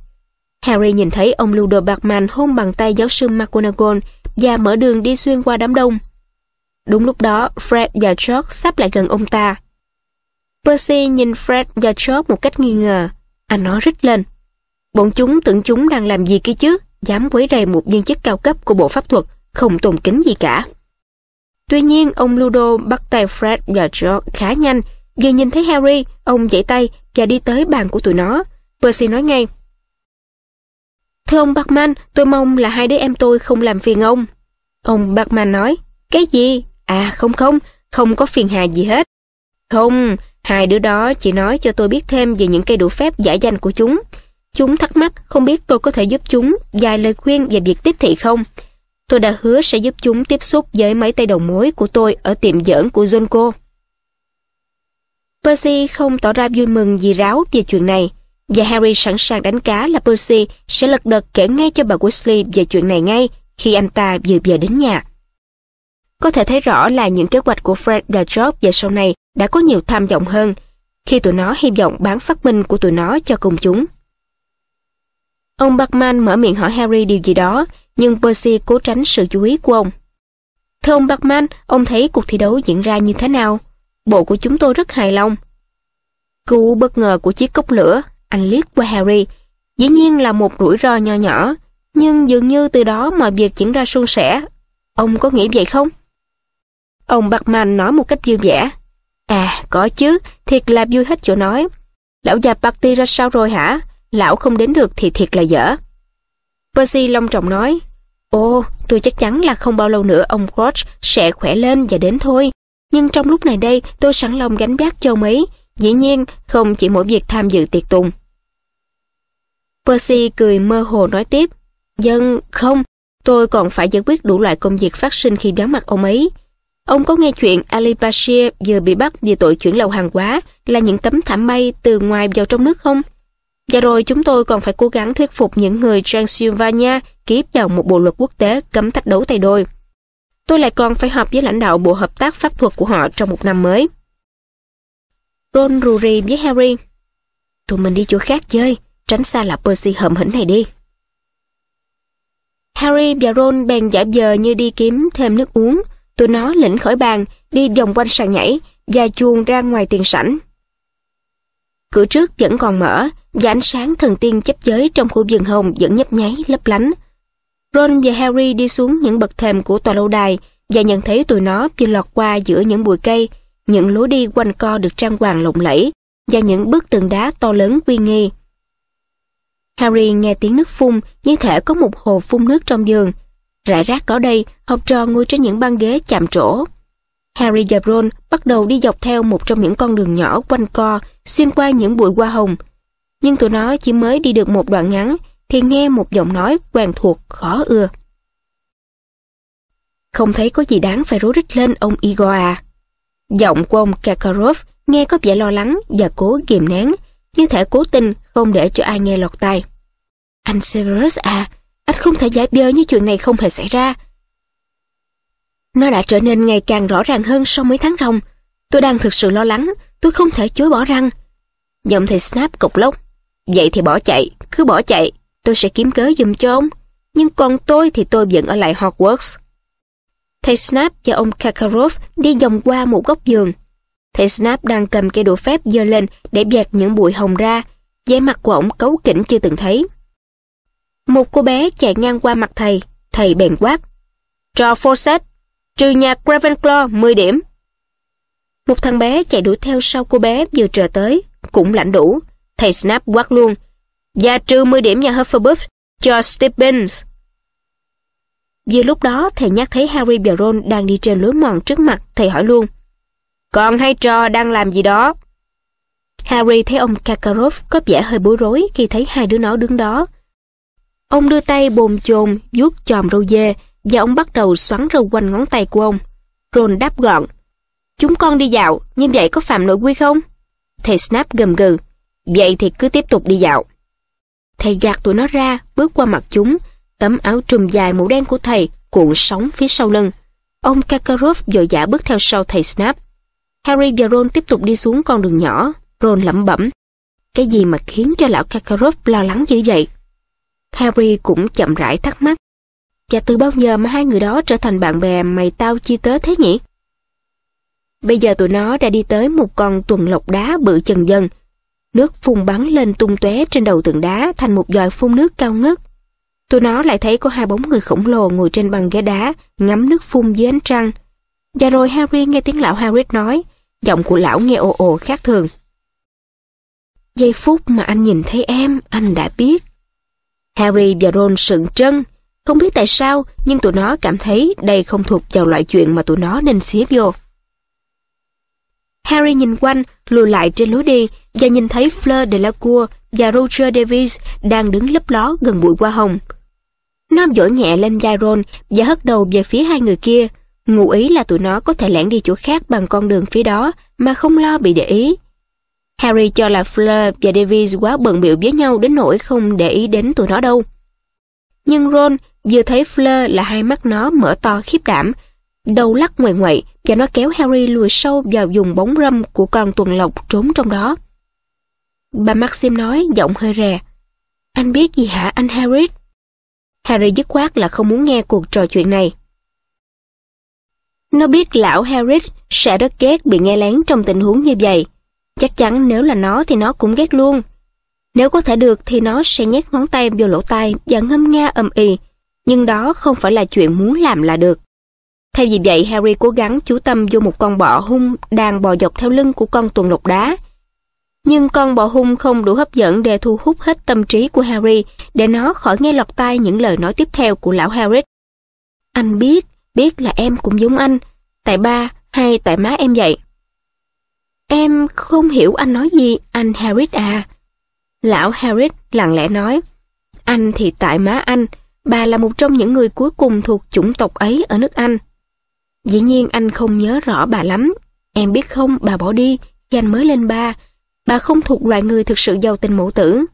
Harry nhìn thấy ông Ludo Bergman hôn bằng tay giáo sư McGonagall và mở đường đi xuyên qua đám đông. Đúng lúc đó, Fred và George sắp lại gần ông ta. Percy nhìn Fred và George một cách nghi ngờ. Anh nói rít lên. Bọn chúng tưởng chúng đang làm gì kia chứ, dám quấy rầy một viên chức cao cấp của bộ pháp thuật, không tồn kính gì cả. Tuy nhiên, ông Ludo bắt tay Fred và George khá nhanh. Vừa nhìn thấy Harry, ông giãy tay và đi tới bàn của tụi nó. Percy nói ngay, Thưa ông Bachman, tôi mong là hai đứa em tôi không làm phiền ông. Ông Bachman nói, cái gì? À không không, không có phiền hà gì hết. Không, hai đứa đó chỉ nói cho tôi biết thêm về những cây đủ phép giải danh của chúng. Chúng thắc mắc không biết tôi có thể giúp chúng vài lời khuyên về việc tiếp thị không. Tôi đã hứa sẽ giúp chúng tiếp xúc với mấy tay đầu mối của tôi ở tiệm giỡn của Zonko. Percy không tỏ ra vui mừng gì ráo về chuyện này và Harry sẵn sàng đánh cá là Percy sẽ lật đật kể ngay cho bà Weasley về chuyện này ngay khi anh ta vừa về đến nhà. Có thể thấy rõ là những kế hoạch của Fred và George về sau này đã có nhiều tham vọng hơn, khi tụi nó hy vọng bán phát minh của tụi nó cho công chúng. Ông Bachman mở miệng hỏi Harry điều gì đó, nhưng Percy cố tránh sự chú ý của ông. Thưa ông Bachman, ông thấy cuộc thi đấu diễn ra như thế nào? Bộ của chúng tôi rất hài lòng. Cú bất ngờ của chiếc cốc lửa anh liếc qua Harry. Dĩ nhiên là một rủi ro nho nhỏ, nhưng dường như từ đó mọi việc diễn ra suôn sẻ. Ông có nghĩ vậy không? Ông bạc mạnh nói một cách vui vẻ. À, có chứ, thiệt là vui hết chỗ nói. Lão già party ra sao rồi hả? Lão không đến được thì thiệt là dở. Percy long trọng nói, Ồ, tôi chắc chắn là không bao lâu nữa ông Crouch sẽ khỏe lên và đến thôi. Nhưng trong lúc này đây, tôi sẵn lòng gánh vác cho mấy. Dĩ nhiên, không chỉ mỗi việc tham dự tiệc tùng. Percy cười mơ hồ nói tiếp. Dân, không, tôi còn phải giải quyết đủ loại công việc phát sinh khi đón mặt ông ấy. Ông có nghe chuyện Ali Bashir vừa bị bắt vì tội chuyển lậu hàng hóa là những tấm thảm mây từ ngoài vào trong nước không? Và rồi chúng tôi còn phải cố gắng thuyết phục những người Transylvania ký vào một bộ luật quốc tế cấm thách đấu tay đôi. Tôi lại còn phải họp với lãnh đạo Bộ Hợp tác Pháp thuật của họ trong một năm mới. Ron Rury với Harry. Tụi mình đi chỗ khác chơi tránh xa là Percy hậm hĩnh này đi. Harry và Ron bèn giả vờ như đi kiếm thêm nước uống. Tụi nó lĩnh khỏi bàn, đi vòng quanh sàn nhảy và chuồn ra ngoài tiền sảnh. Cửa trước vẫn còn mở và ánh sáng thần tiên chấp giới trong khu vườn hồng vẫn nhấp nháy lấp lánh. Ron và Harry đi xuống những bậc thềm của tòa lâu đài và nhận thấy tụi nó vừa lọt qua giữa những bụi cây, những lối đi quanh co được trang hoàng lộng lẫy và những bức tường đá to lớn uy nghi. Harry nghe tiếng nước phun, như thể có một hồ phun nước trong giường. Rải rác đó đây, học trò ngồi trên những băng ghế chạm trổ. Harry và Ron bắt đầu đi dọc theo một trong những con đường nhỏ quanh co, xuyên qua những bụi hoa hồng. Nhưng tụi nó chỉ mới đi được một đoạn ngắn, thì nghe một giọng nói quen thuộc khó ưa. Không thấy có gì đáng phải rú rít lên ông Igor à. Giọng của ông Kakarov nghe có vẻ lo lắng và cố kiềm nén, như thể cố tình không để cho ai nghe lọt tai. Anh Severus à, anh không thể giải bơ như chuyện này không hề xảy ra. Nó đã trở nên ngày càng rõ ràng hơn sau mấy tháng ròng. Tôi đang thực sự lo lắng, tôi không thể chối bỏ răng. Giọng thầy Snap cục lốc. Vậy thì bỏ chạy, cứ bỏ chạy, tôi sẽ kiếm cớ giùm cho ông. Nhưng còn tôi thì tôi vẫn ở lại Hogwarts. Thầy Snap và ông Kakarov đi vòng qua một góc giường. Thầy Snap đang cầm cây đũa phép giơ lên để vẹt những bụi hồng ra vẻ mặt của ổng cấu kỉnh chưa từng thấy. Một cô bé chạy ngang qua mặt thầy, thầy bèn quát. cho Fawcett, trừ nhà gravenclaw 10 điểm. Một thằng bé chạy đuổi theo sau cô bé vừa trở tới, cũng lãnh đủ. Thầy Snap quát luôn. Và trừ 10 điểm nhà Hufflepuff cho stephens. Vừa lúc đó, thầy nhắc thấy Harry và Ron đang đi trên lối mòn trước mặt, thầy hỏi luôn. Còn hay trò đang làm gì đó? Harry thấy ông Kakarov có vẻ hơi bối rối khi thấy hai đứa nó đứng đó. Ông đưa tay bồn chồn vuốt chòm râu dê và ông bắt đầu xoắn râu quanh ngón tay của ông. Ron đáp gọn. Chúng con đi dạo, như vậy có phạm nội quy không? Thầy Snap gầm gừ. Vậy thì cứ tiếp tục đi dạo. Thầy gạt tụi nó ra, bước qua mặt chúng. Tấm áo trùm dài màu đen của thầy cuộn sóng phía sau lưng. Ông Kakarov dội dã bước theo sau thầy Snap. Harry và Ron tiếp tục đi xuống con đường nhỏ. Ron lẩm bẩm. Cái gì mà khiến cho lão Kakarot lo lắng như vậy? Harry cũng chậm rãi thắc mắc. Và từ bao giờ mà hai người đó trở thành bạn bè mày tao chi tớ thế nhỉ? Bây giờ tụi nó đã đi tới một con tuần lộc đá bự chần dần. Nước phun bắn lên tung tóe trên đầu tượng đá thành một dòi phun nước cao ngất. Tụi nó lại thấy có hai bóng người khổng lồ ngồi trên băng ghế đá, ngắm nước phun dưới ánh trăng. Và rồi Harry nghe tiếng lão Harry nói, giọng của lão nghe ồ ồ khác thường. Giây phút mà anh nhìn thấy em, anh đã biết. Harry và Ron sững chân, Không biết tại sao, nhưng tụi nó cảm thấy đây không thuộc vào loại chuyện mà tụi nó nên xía vô. Harry nhìn quanh, lùi lại trên lối đi và nhìn thấy Fleur Delacour và Roger Davis đang đứng lấp ló gần bụi hoa hồng. Nó vỗ nhẹ lên vai Ron và hất đầu về phía hai người kia, ngụ ý là tụi nó có thể lẻn đi chỗ khác bằng con đường phía đó mà không lo bị để ý. Harry cho là Fleur và Davis quá bận biểu với nhau đến nỗi không để ý đến tụi nó đâu. Nhưng Ron vừa thấy Fleur là hai mắt nó mở to khiếp đảm, đầu lắc ngoài ngoại và nó kéo Harry lùi sâu vào vùng bóng râm của con tuần lộc trốn trong đó. Bà Maxim nói giọng hơi rè. Anh biết gì hả anh Harry? Harry dứt khoát là không muốn nghe cuộc trò chuyện này. Nó biết lão Harry sẽ rất ghét bị nghe lén trong tình huống như vậy, Chắc chắn nếu là nó thì nó cũng ghét luôn. Nếu có thể được thì nó sẽ nhét ngón tay vô lỗ tai và ngâm nga ầm ì, nhưng đó không phải là chuyện muốn làm là được. thay vì vậy, Harry cố gắng chú tâm vô một con bọ hung đang bò dọc theo lưng của con tuần lộc đá. Nhưng con bò hung không đủ hấp dẫn để thu hút hết tâm trí của Harry để nó khỏi nghe lọt tai những lời nói tiếp theo của lão Harris. Anh biết, biết là em cũng giống anh, tại ba hay tại má em vậy. Em không hiểu anh nói gì, anh Harris à. Lão Harris lặng lẽ nói, anh thì tại má anh, bà là một trong những người cuối cùng thuộc chủng tộc ấy ở nước Anh. Dĩ nhiên anh không nhớ rõ bà lắm, em biết không bà bỏ đi khi mới lên ba, bà không thuộc loại người thực sự giàu tình mẫu tử.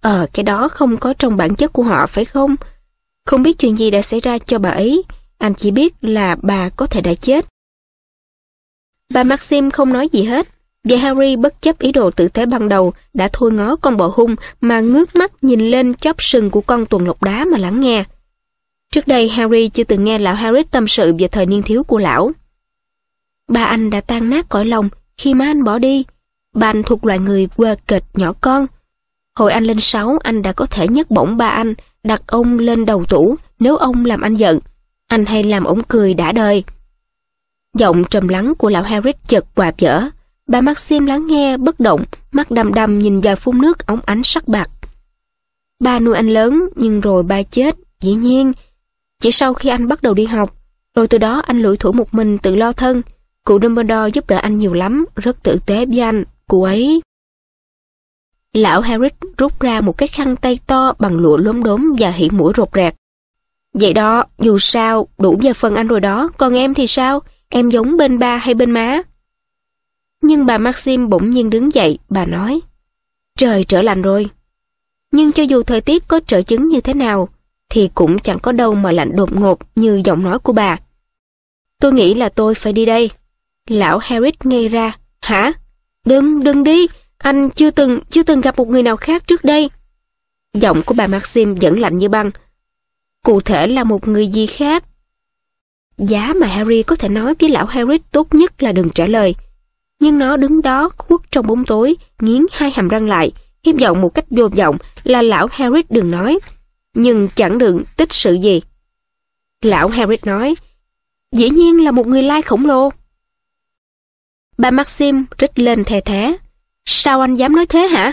Ờ, cái đó không có trong bản chất của họ phải không? Không biết chuyện gì đã xảy ra cho bà ấy, anh chỉ biết là bà có thể đã chết. Bà Maxim không nói gì hết, và Harry bất chấp ý đồ tử tế ban đầu đã thôi ngó con bò hung mà ngước mắt nhìn lên chóp sừng của con tuần lộc đá mà lắng nghe. Trước đây Harry chưa từng nghe lão Harris tâm sự về thời niên thiếu của lão. Ba anh đã tan nát cõi lòng khi má anh bỏ đi. Ba anh thuộc loại người quê kịch nhỏ con. Hồi anh lên sáu anh đã có thể nhấc bổng ba anh, đặt ông lên đầu tủ nếu ông làm anh giận. Anh hay làm ổng cười đã đời. Giọng trầm lắng của lão Harris chợt quạp dở. Bà Maxim lắng nghe, bất động, mắt đăm đăm nhìn vào phun nước óng ánh sắc bạc. Ba nuôi anh lớn, nhưng rồi ba chết, dĩ nhiên. Chỉ sau khi anh bắt đầu đi học, rồi từ đó anh lủi thủ một mình tự lo thân. Cụ Dumbledore giúp đỡ anh nhiều lắm, rất tử tế với anh, cụ ấy. Lão Harris rút ra một cái khăn tay to bằng lụa lốm đốm và hỉ mũi rột rạc. Vậy đó, dù sao, đủ giờ phần anh rồi đó, còn em thì sao? em giống bên ba hay bên má. Nhưng bà Maxim bỗng nhiên đứng dậy, bà nói, trời trở lạnh rồi. Nhưng cho dù thời tiết có trở chứng như thế nào, thì cũng chẳng có đâu mà lạnh đột ngột như giọng nói của bà. Tôi nghĩ là tôi phải đi đây. Lão Harris ngây ra, hả? Đừng, đừng đi, anh chưa từng, chưa từng gặp một người nào khác trước đây. Giọng của bà Maxim vẫn lạnh như băng. Cụ thể là một người gì khác, Giá mà Harry có thể nói với lão Harry tốt nhất là đừng trả lời. Nhưng nó đứng đó khuất trong bóng tối, nghiến hai hàm răng lại, hy vọng một cách vô vọng là lão Harry đừng nói. Nhưng chẳng đừng tích sự gì. Lão Harry nói, dĩ nhiên là một người lai khổng lồ. Bà Maxim rít lên thè thé. Sao anh dám nói thế hả?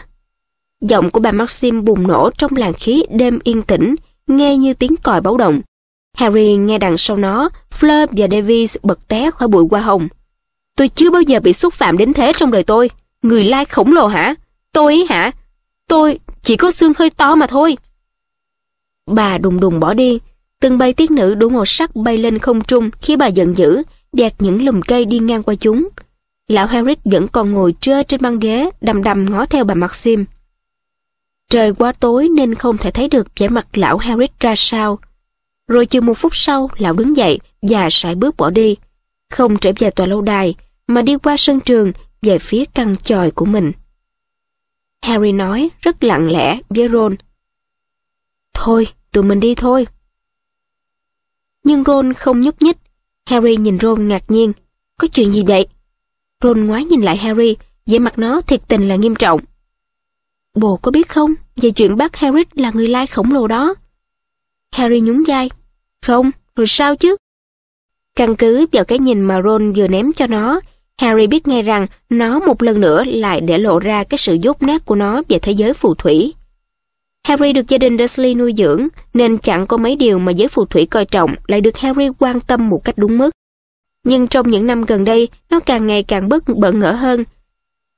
Giọng của bà Maxim bùng nổ trong làn khí đêm yên tĩnh, nghe như tiếng còi báo động. Harry nghe đằng sau nó, Fleur và Davis bật té khỏi bụi hoa hồng. Tôi chưa bao giờ bị xúc phạm đến thế trong đời tôi. Người lai khổng lồ hả? Tôi ý hả? Tôi chỉ có xương hơi to mà thôi. Bà đùng đùng bỏ đi. Từng bay tiết nữ đủ màu sắc bay lên không trung khi bà giận dữ, đẹp những lùm cây đi ngang qua chúng. Lão Harris vẫn còn ngồi trơ trên băng ghế, đầm đầm ngó theo bà Maxim. Trời quá tối nên không thể thấy được vẻ mặt lão Harris ra sao. Rồi chừng một phút sau, lão đứng dậy và sải bước bỏ đi. Không trở về tòa lâu đài, mà đi qua sân trường về phía căn tròi của mình. Harry nói rất lặng lẽ với Ron. Thôi, tụi mình đi thôi. Nhưng Ron không nhúc nhích. Harry nhìn Ron ngạc nhiên. Có chuyện gì vậy? Ron ngoái nhìn lại Harry, vẻ mặt nó thiệt tình là nghiêm trọng. Bồ có biết không về chuyện bác Harry là người lai khổng lồ đó? Harry nhún vai. Không, rồi sao chứ? Căn cứ vào cái nhìn mà Ron vừa ném cho nó, Harry biết ngay rằng nó một lần nữa lại để lộ ra cái sự dốt nát của nó về thế giới phù thủy. Harry được gia đình Dursley nuôi dưỡng, nên chẳng có mấy điều mà giới phù thủy coi trọng lại được Harry quan tâm một cách đúng mức. Nhưng trong những năm gần đây, nó càng ngày càng bất bận ngỡ hơn.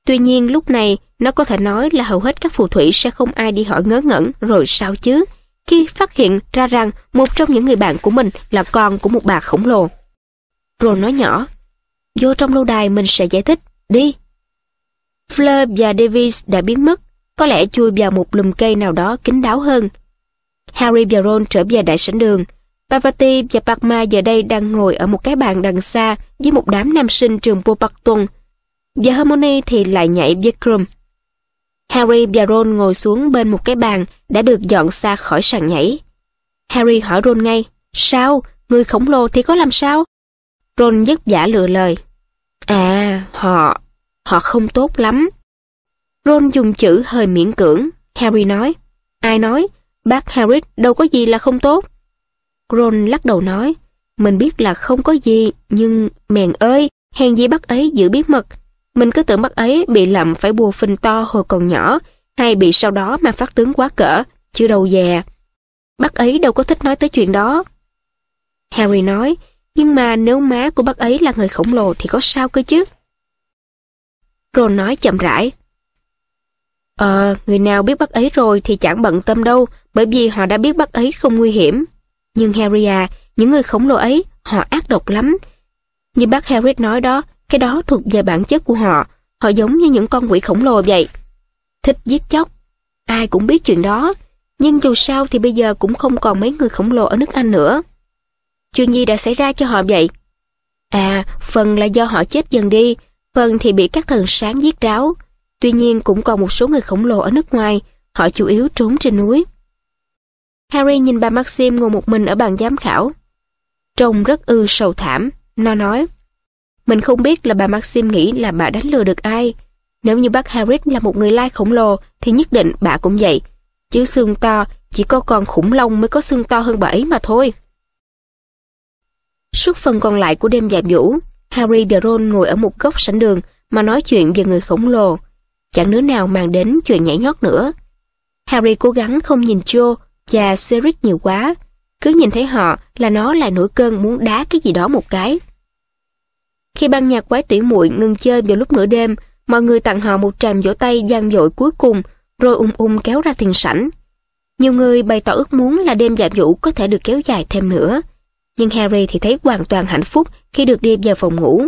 Tuy nhiên lúc này, nó có thể nói là hầu hết các phù thủy sẽ không ai đi hỏi ngớ ngẩn rồi sao chứ, khi phát hiện ra rằng một trong những người bạn của mình là con của một bà khổng lồ. Ron nói nhỏ, vô trong lâu đài mình sẽ giải thích, đi. Fleur và Davis đã biến mất, có lẽ chui vào một lùm cây nào đó kín đáo hơn. Harry và Ron trở về đại sảnh đường. Pavati và Padma giờ đây đang ngồi ở một cái bàn đằng xa với một đám nam sinh trường Boparton. Và Harmony thì lại nhảy với Krum. Harry và Ron ngồi xuống bên một cái bàn đã được dọn xa khỏi sàn nhảy. Harry hỏi Ron ngay, sao, người khổng lồ thì có làm sao? Ron dứt vả lừa lời. À, họ, họ không tốt lắm. Ron dùng chữ hơi miễn cưỡng, Harry nói. Ai nói, bác Harry đâu có gì là không tốt. Ron lắc đầu nói, mình biết là không có gì, nhưng mèn ơi, hèn gì bác ấy giữ bí mật, mình cứ tưởng bác ấy bị lầm phải bùa phình to hồi còn nhỏ, hay bị sau đó mà phát tướng quá cỡ, chứ đâu già. Bác ấy đâu có thích nói tới chuyện đó. Harry nói, nhưng mà nếu má của bác ấy là người khổng lồ thì có sao cơ chứ? Ron nói chậm rãi. Ờ, người nào biết bác ấy rồi thì chẳng bận tâm đâu, bởi vì họ đã biết bác ấy không nguy hiểm. Nhưng Harry à, những người khổng lồ ấy, họ ác độc lắm. Như bác Harry nói đó, cái đó thuộc về bản chất của họ, họ giống như những con quỷ khổng lồ vậy. Thích giết chóc, ai cũng biết chuyện đó, nhưng dù sao thì bây giờ cũng không còn mấy người khổng lồ ở nước Anh nữa. Chuyện gì đã xảy ra cho họ vậy? À, phần là do họ chết dần đi, phần thì bị các thần sáng giết ráo. Tuy nhiên cũng còn một số người khổng lồ ở nước ngoài, họ chủ yếu trốn trên núi. Harry nhìn bà Maxim ngồi một mình ở bàn giám khảo. Trông rất ư sầu thảm, nó nói. Mình không biết là bà Maxim nghĩ là bà đánh lừa được ai. Nếu như bác Harris là một người lai khổng lồ thì nhất định bà cũng vậy. Chứ xương to, chỉ có con khủng long mới có xương to hơn bà ấy mà thôi. Suốt phần còn lại của đêm giảm vũ, Harry và Ron ngồi ở một góc sảnh đường mà nói chuyện về người khổng lồ. Chẳng đứa nào mang đến chuyện nhảy nhót nữa. Harry cố gắng không nhìn Joe và Cedric nhiều quá. Cứ nhìn thấy họ là nó lại nổi cơn muốn đá cái gì đó một cái. Khi ban nhạc quái tỉ muội ngừng chơi vào lúc nửa đêm, mọi người tặng họ một tràng vỗ tay gian dội cuối cùng, rồi ung ung kéo ra thiền sảnh. Nhiều người bày tỏ ước muốn là đêm dạ vũ có thể được kéo dài thêm nữa. Nhưng Harry thì thấy hoàn toàn hạnh phúc khi được đi vào phòng ngủ.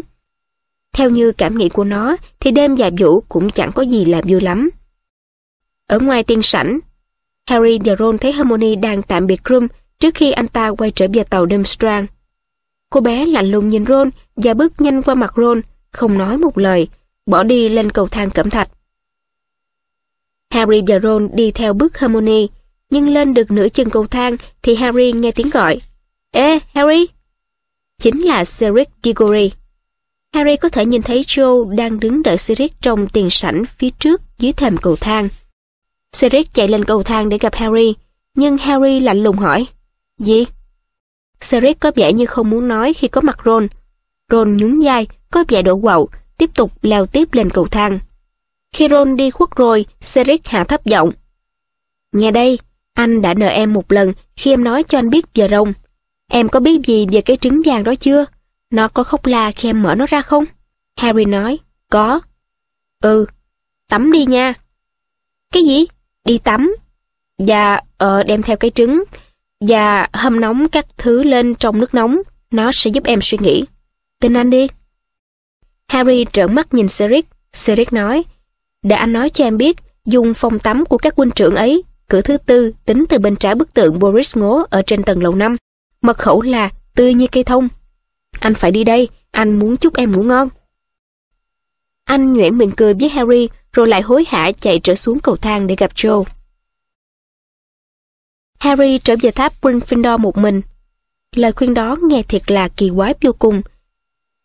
Theo như cảm nghĩ của nó thì đêm dạ vũ cũng chẳng có gì là vui lắm. Ở ngoài tiên sảnh, Harry và Ron thấy Hermione đang tạm biệt Crum trước khi anh ta quay trở về tàu Dumstrang. Cô bé lạnh lùng nhìn Ron và bước nhanh qua mặt Ron, không nói một lời, bỏ đi lên cầu thang cẩm thạch. Harry và Ron đi theo bước Harmony, nhưng lên được nửa chân cầu thang thì Harry nghe tiếng gọi. Ê, Harry! Chính là Sirius Diggory. Harry có thể nhìn thấy Joe đang đứng đợi Sirius trong tiền sảnh phía trước dưới thềm cầu thang. Sirius chạy lên cầu thang để gặp Harry, nhưng Harry lạnh lùng hỏi. Gì? Cedric có vẻ như không muốn nói khi có mặt Ron. Ron nhún vai, có vẻ đổ quậu, tiếp tục leo tiếp lên cầu thang. Khi Ron đi khuất rồi, Cedric hạ thấp giọng. Nghe đây, anh đã nợ em một lần khi em nói cho anh biết về rồng. Em có biết gì về cái trứng vàng đó chưa? Nó có khóc la khi em mở nó ra không? Harry nói, có. Ừ, tắm đi nha. Cái gì? Đi tắm. Và dạ, ờ, đem theo cái trứng. Và hâm nóng các thứ lên trong nước nóng, nó sẽ giúp em suy nghĩ. Tin anh đi. Harry trợn mắt nhìn Cedric. Cedric nói, để anh nói cho em biết, dùng phòng tắm của các huynh trưởng ấy, cửa thứ tư tính từ bên trái bức tượng Boris Ngố ở trên tầng lầu năm, Mật khẩu là tươi như cây thông. Anh phải đi đây, anh muốn chúc em ngủ ngon. Anh nhoẻn miệng cười với Harry rồi lại hối hả chạy trở xuống cầu thang để gặp Joe. Harry trở về tháp Gryffindor một mình. Lời khuyên đó nghe thiệt là kỳ quái vô cùng.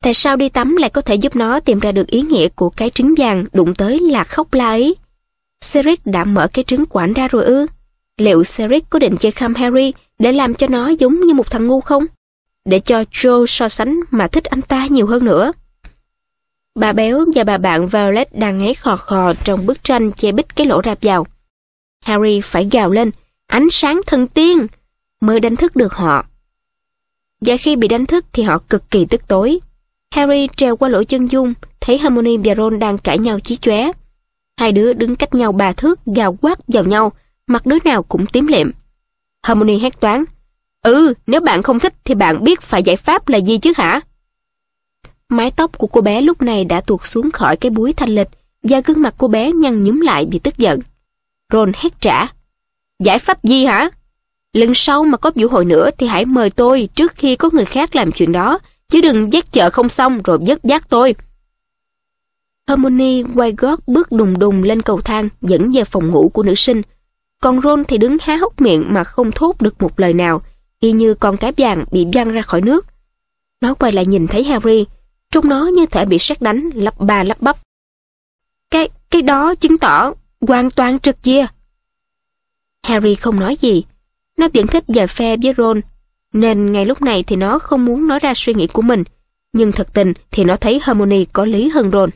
Tại sao đi tắm lại có thể giúp nó tìm ra được ý nghĩa của cái trứng vàng đụng tới là khóc la ấy? Cedric đã mở cái trứng quản ra rồi ư? Liệu Cedric có định chơi khăm Harry để làm cho nó giống như một thằng ngu không? Để cho Joe so sánh mà thích anh ta nhiều hơn nữa. Bà béo và bà bạn Violet đang ngáy khò khò trong bức tranh che bít cái lỗ rạp vào. Harry phải gào lên ánh sáng thần tiên, mới đánh thức được họ. Và khi bị đánh thức thì họ cực kỳ tức tối. Harry treo qua lỗ chân dung, thấy Hermione và Ron đang cãi nhau chí chóe. Hai đứa đứng cách nhau ba thước gào quát vào nhau, mặt đứa nào cũng tím liệm. Hermione hét toán. Ừ, nếu bạn không thích thì bạn biết phải giải pháp là gì chứ hả? Mái tóc của cô bé lúc này đã tuột xuống khỏi cái búi thanh lịch và gương mặt cô bé nhăn nhúm lại vì tức giận. Ron hét trả. Giải pháp gì hả? Lần sau mà có vũ hội nữa thì hãy mời tôi trước khi có người khác làm chuyện đó, chứ đừng dắt chợ không xong rồi dứt dắt tôi. Harmony quay gót bước đùng đùng lên cầu thang dẫn về phòng ngủ của nữ sinh. Còn Ron thì đứng há hốc miệng mà không thốt được một lời nào, y như con cá vàng bị văng ra khỏi nước. Nó quay lại nhìn thấy Harry, trông nó như thể bị sét đánh lắp ba lắp bắp. Cái, cái đó chứng tỏ hoàn toàn trực chia Harry không nói gì. Nó vẫn thích và phe với Ron, nên ngay lúc này thì nó không muốn nói ra suy nghĩ của mình. Nhưng thật tình thì nó thấy Hermione có lý hơn Ron.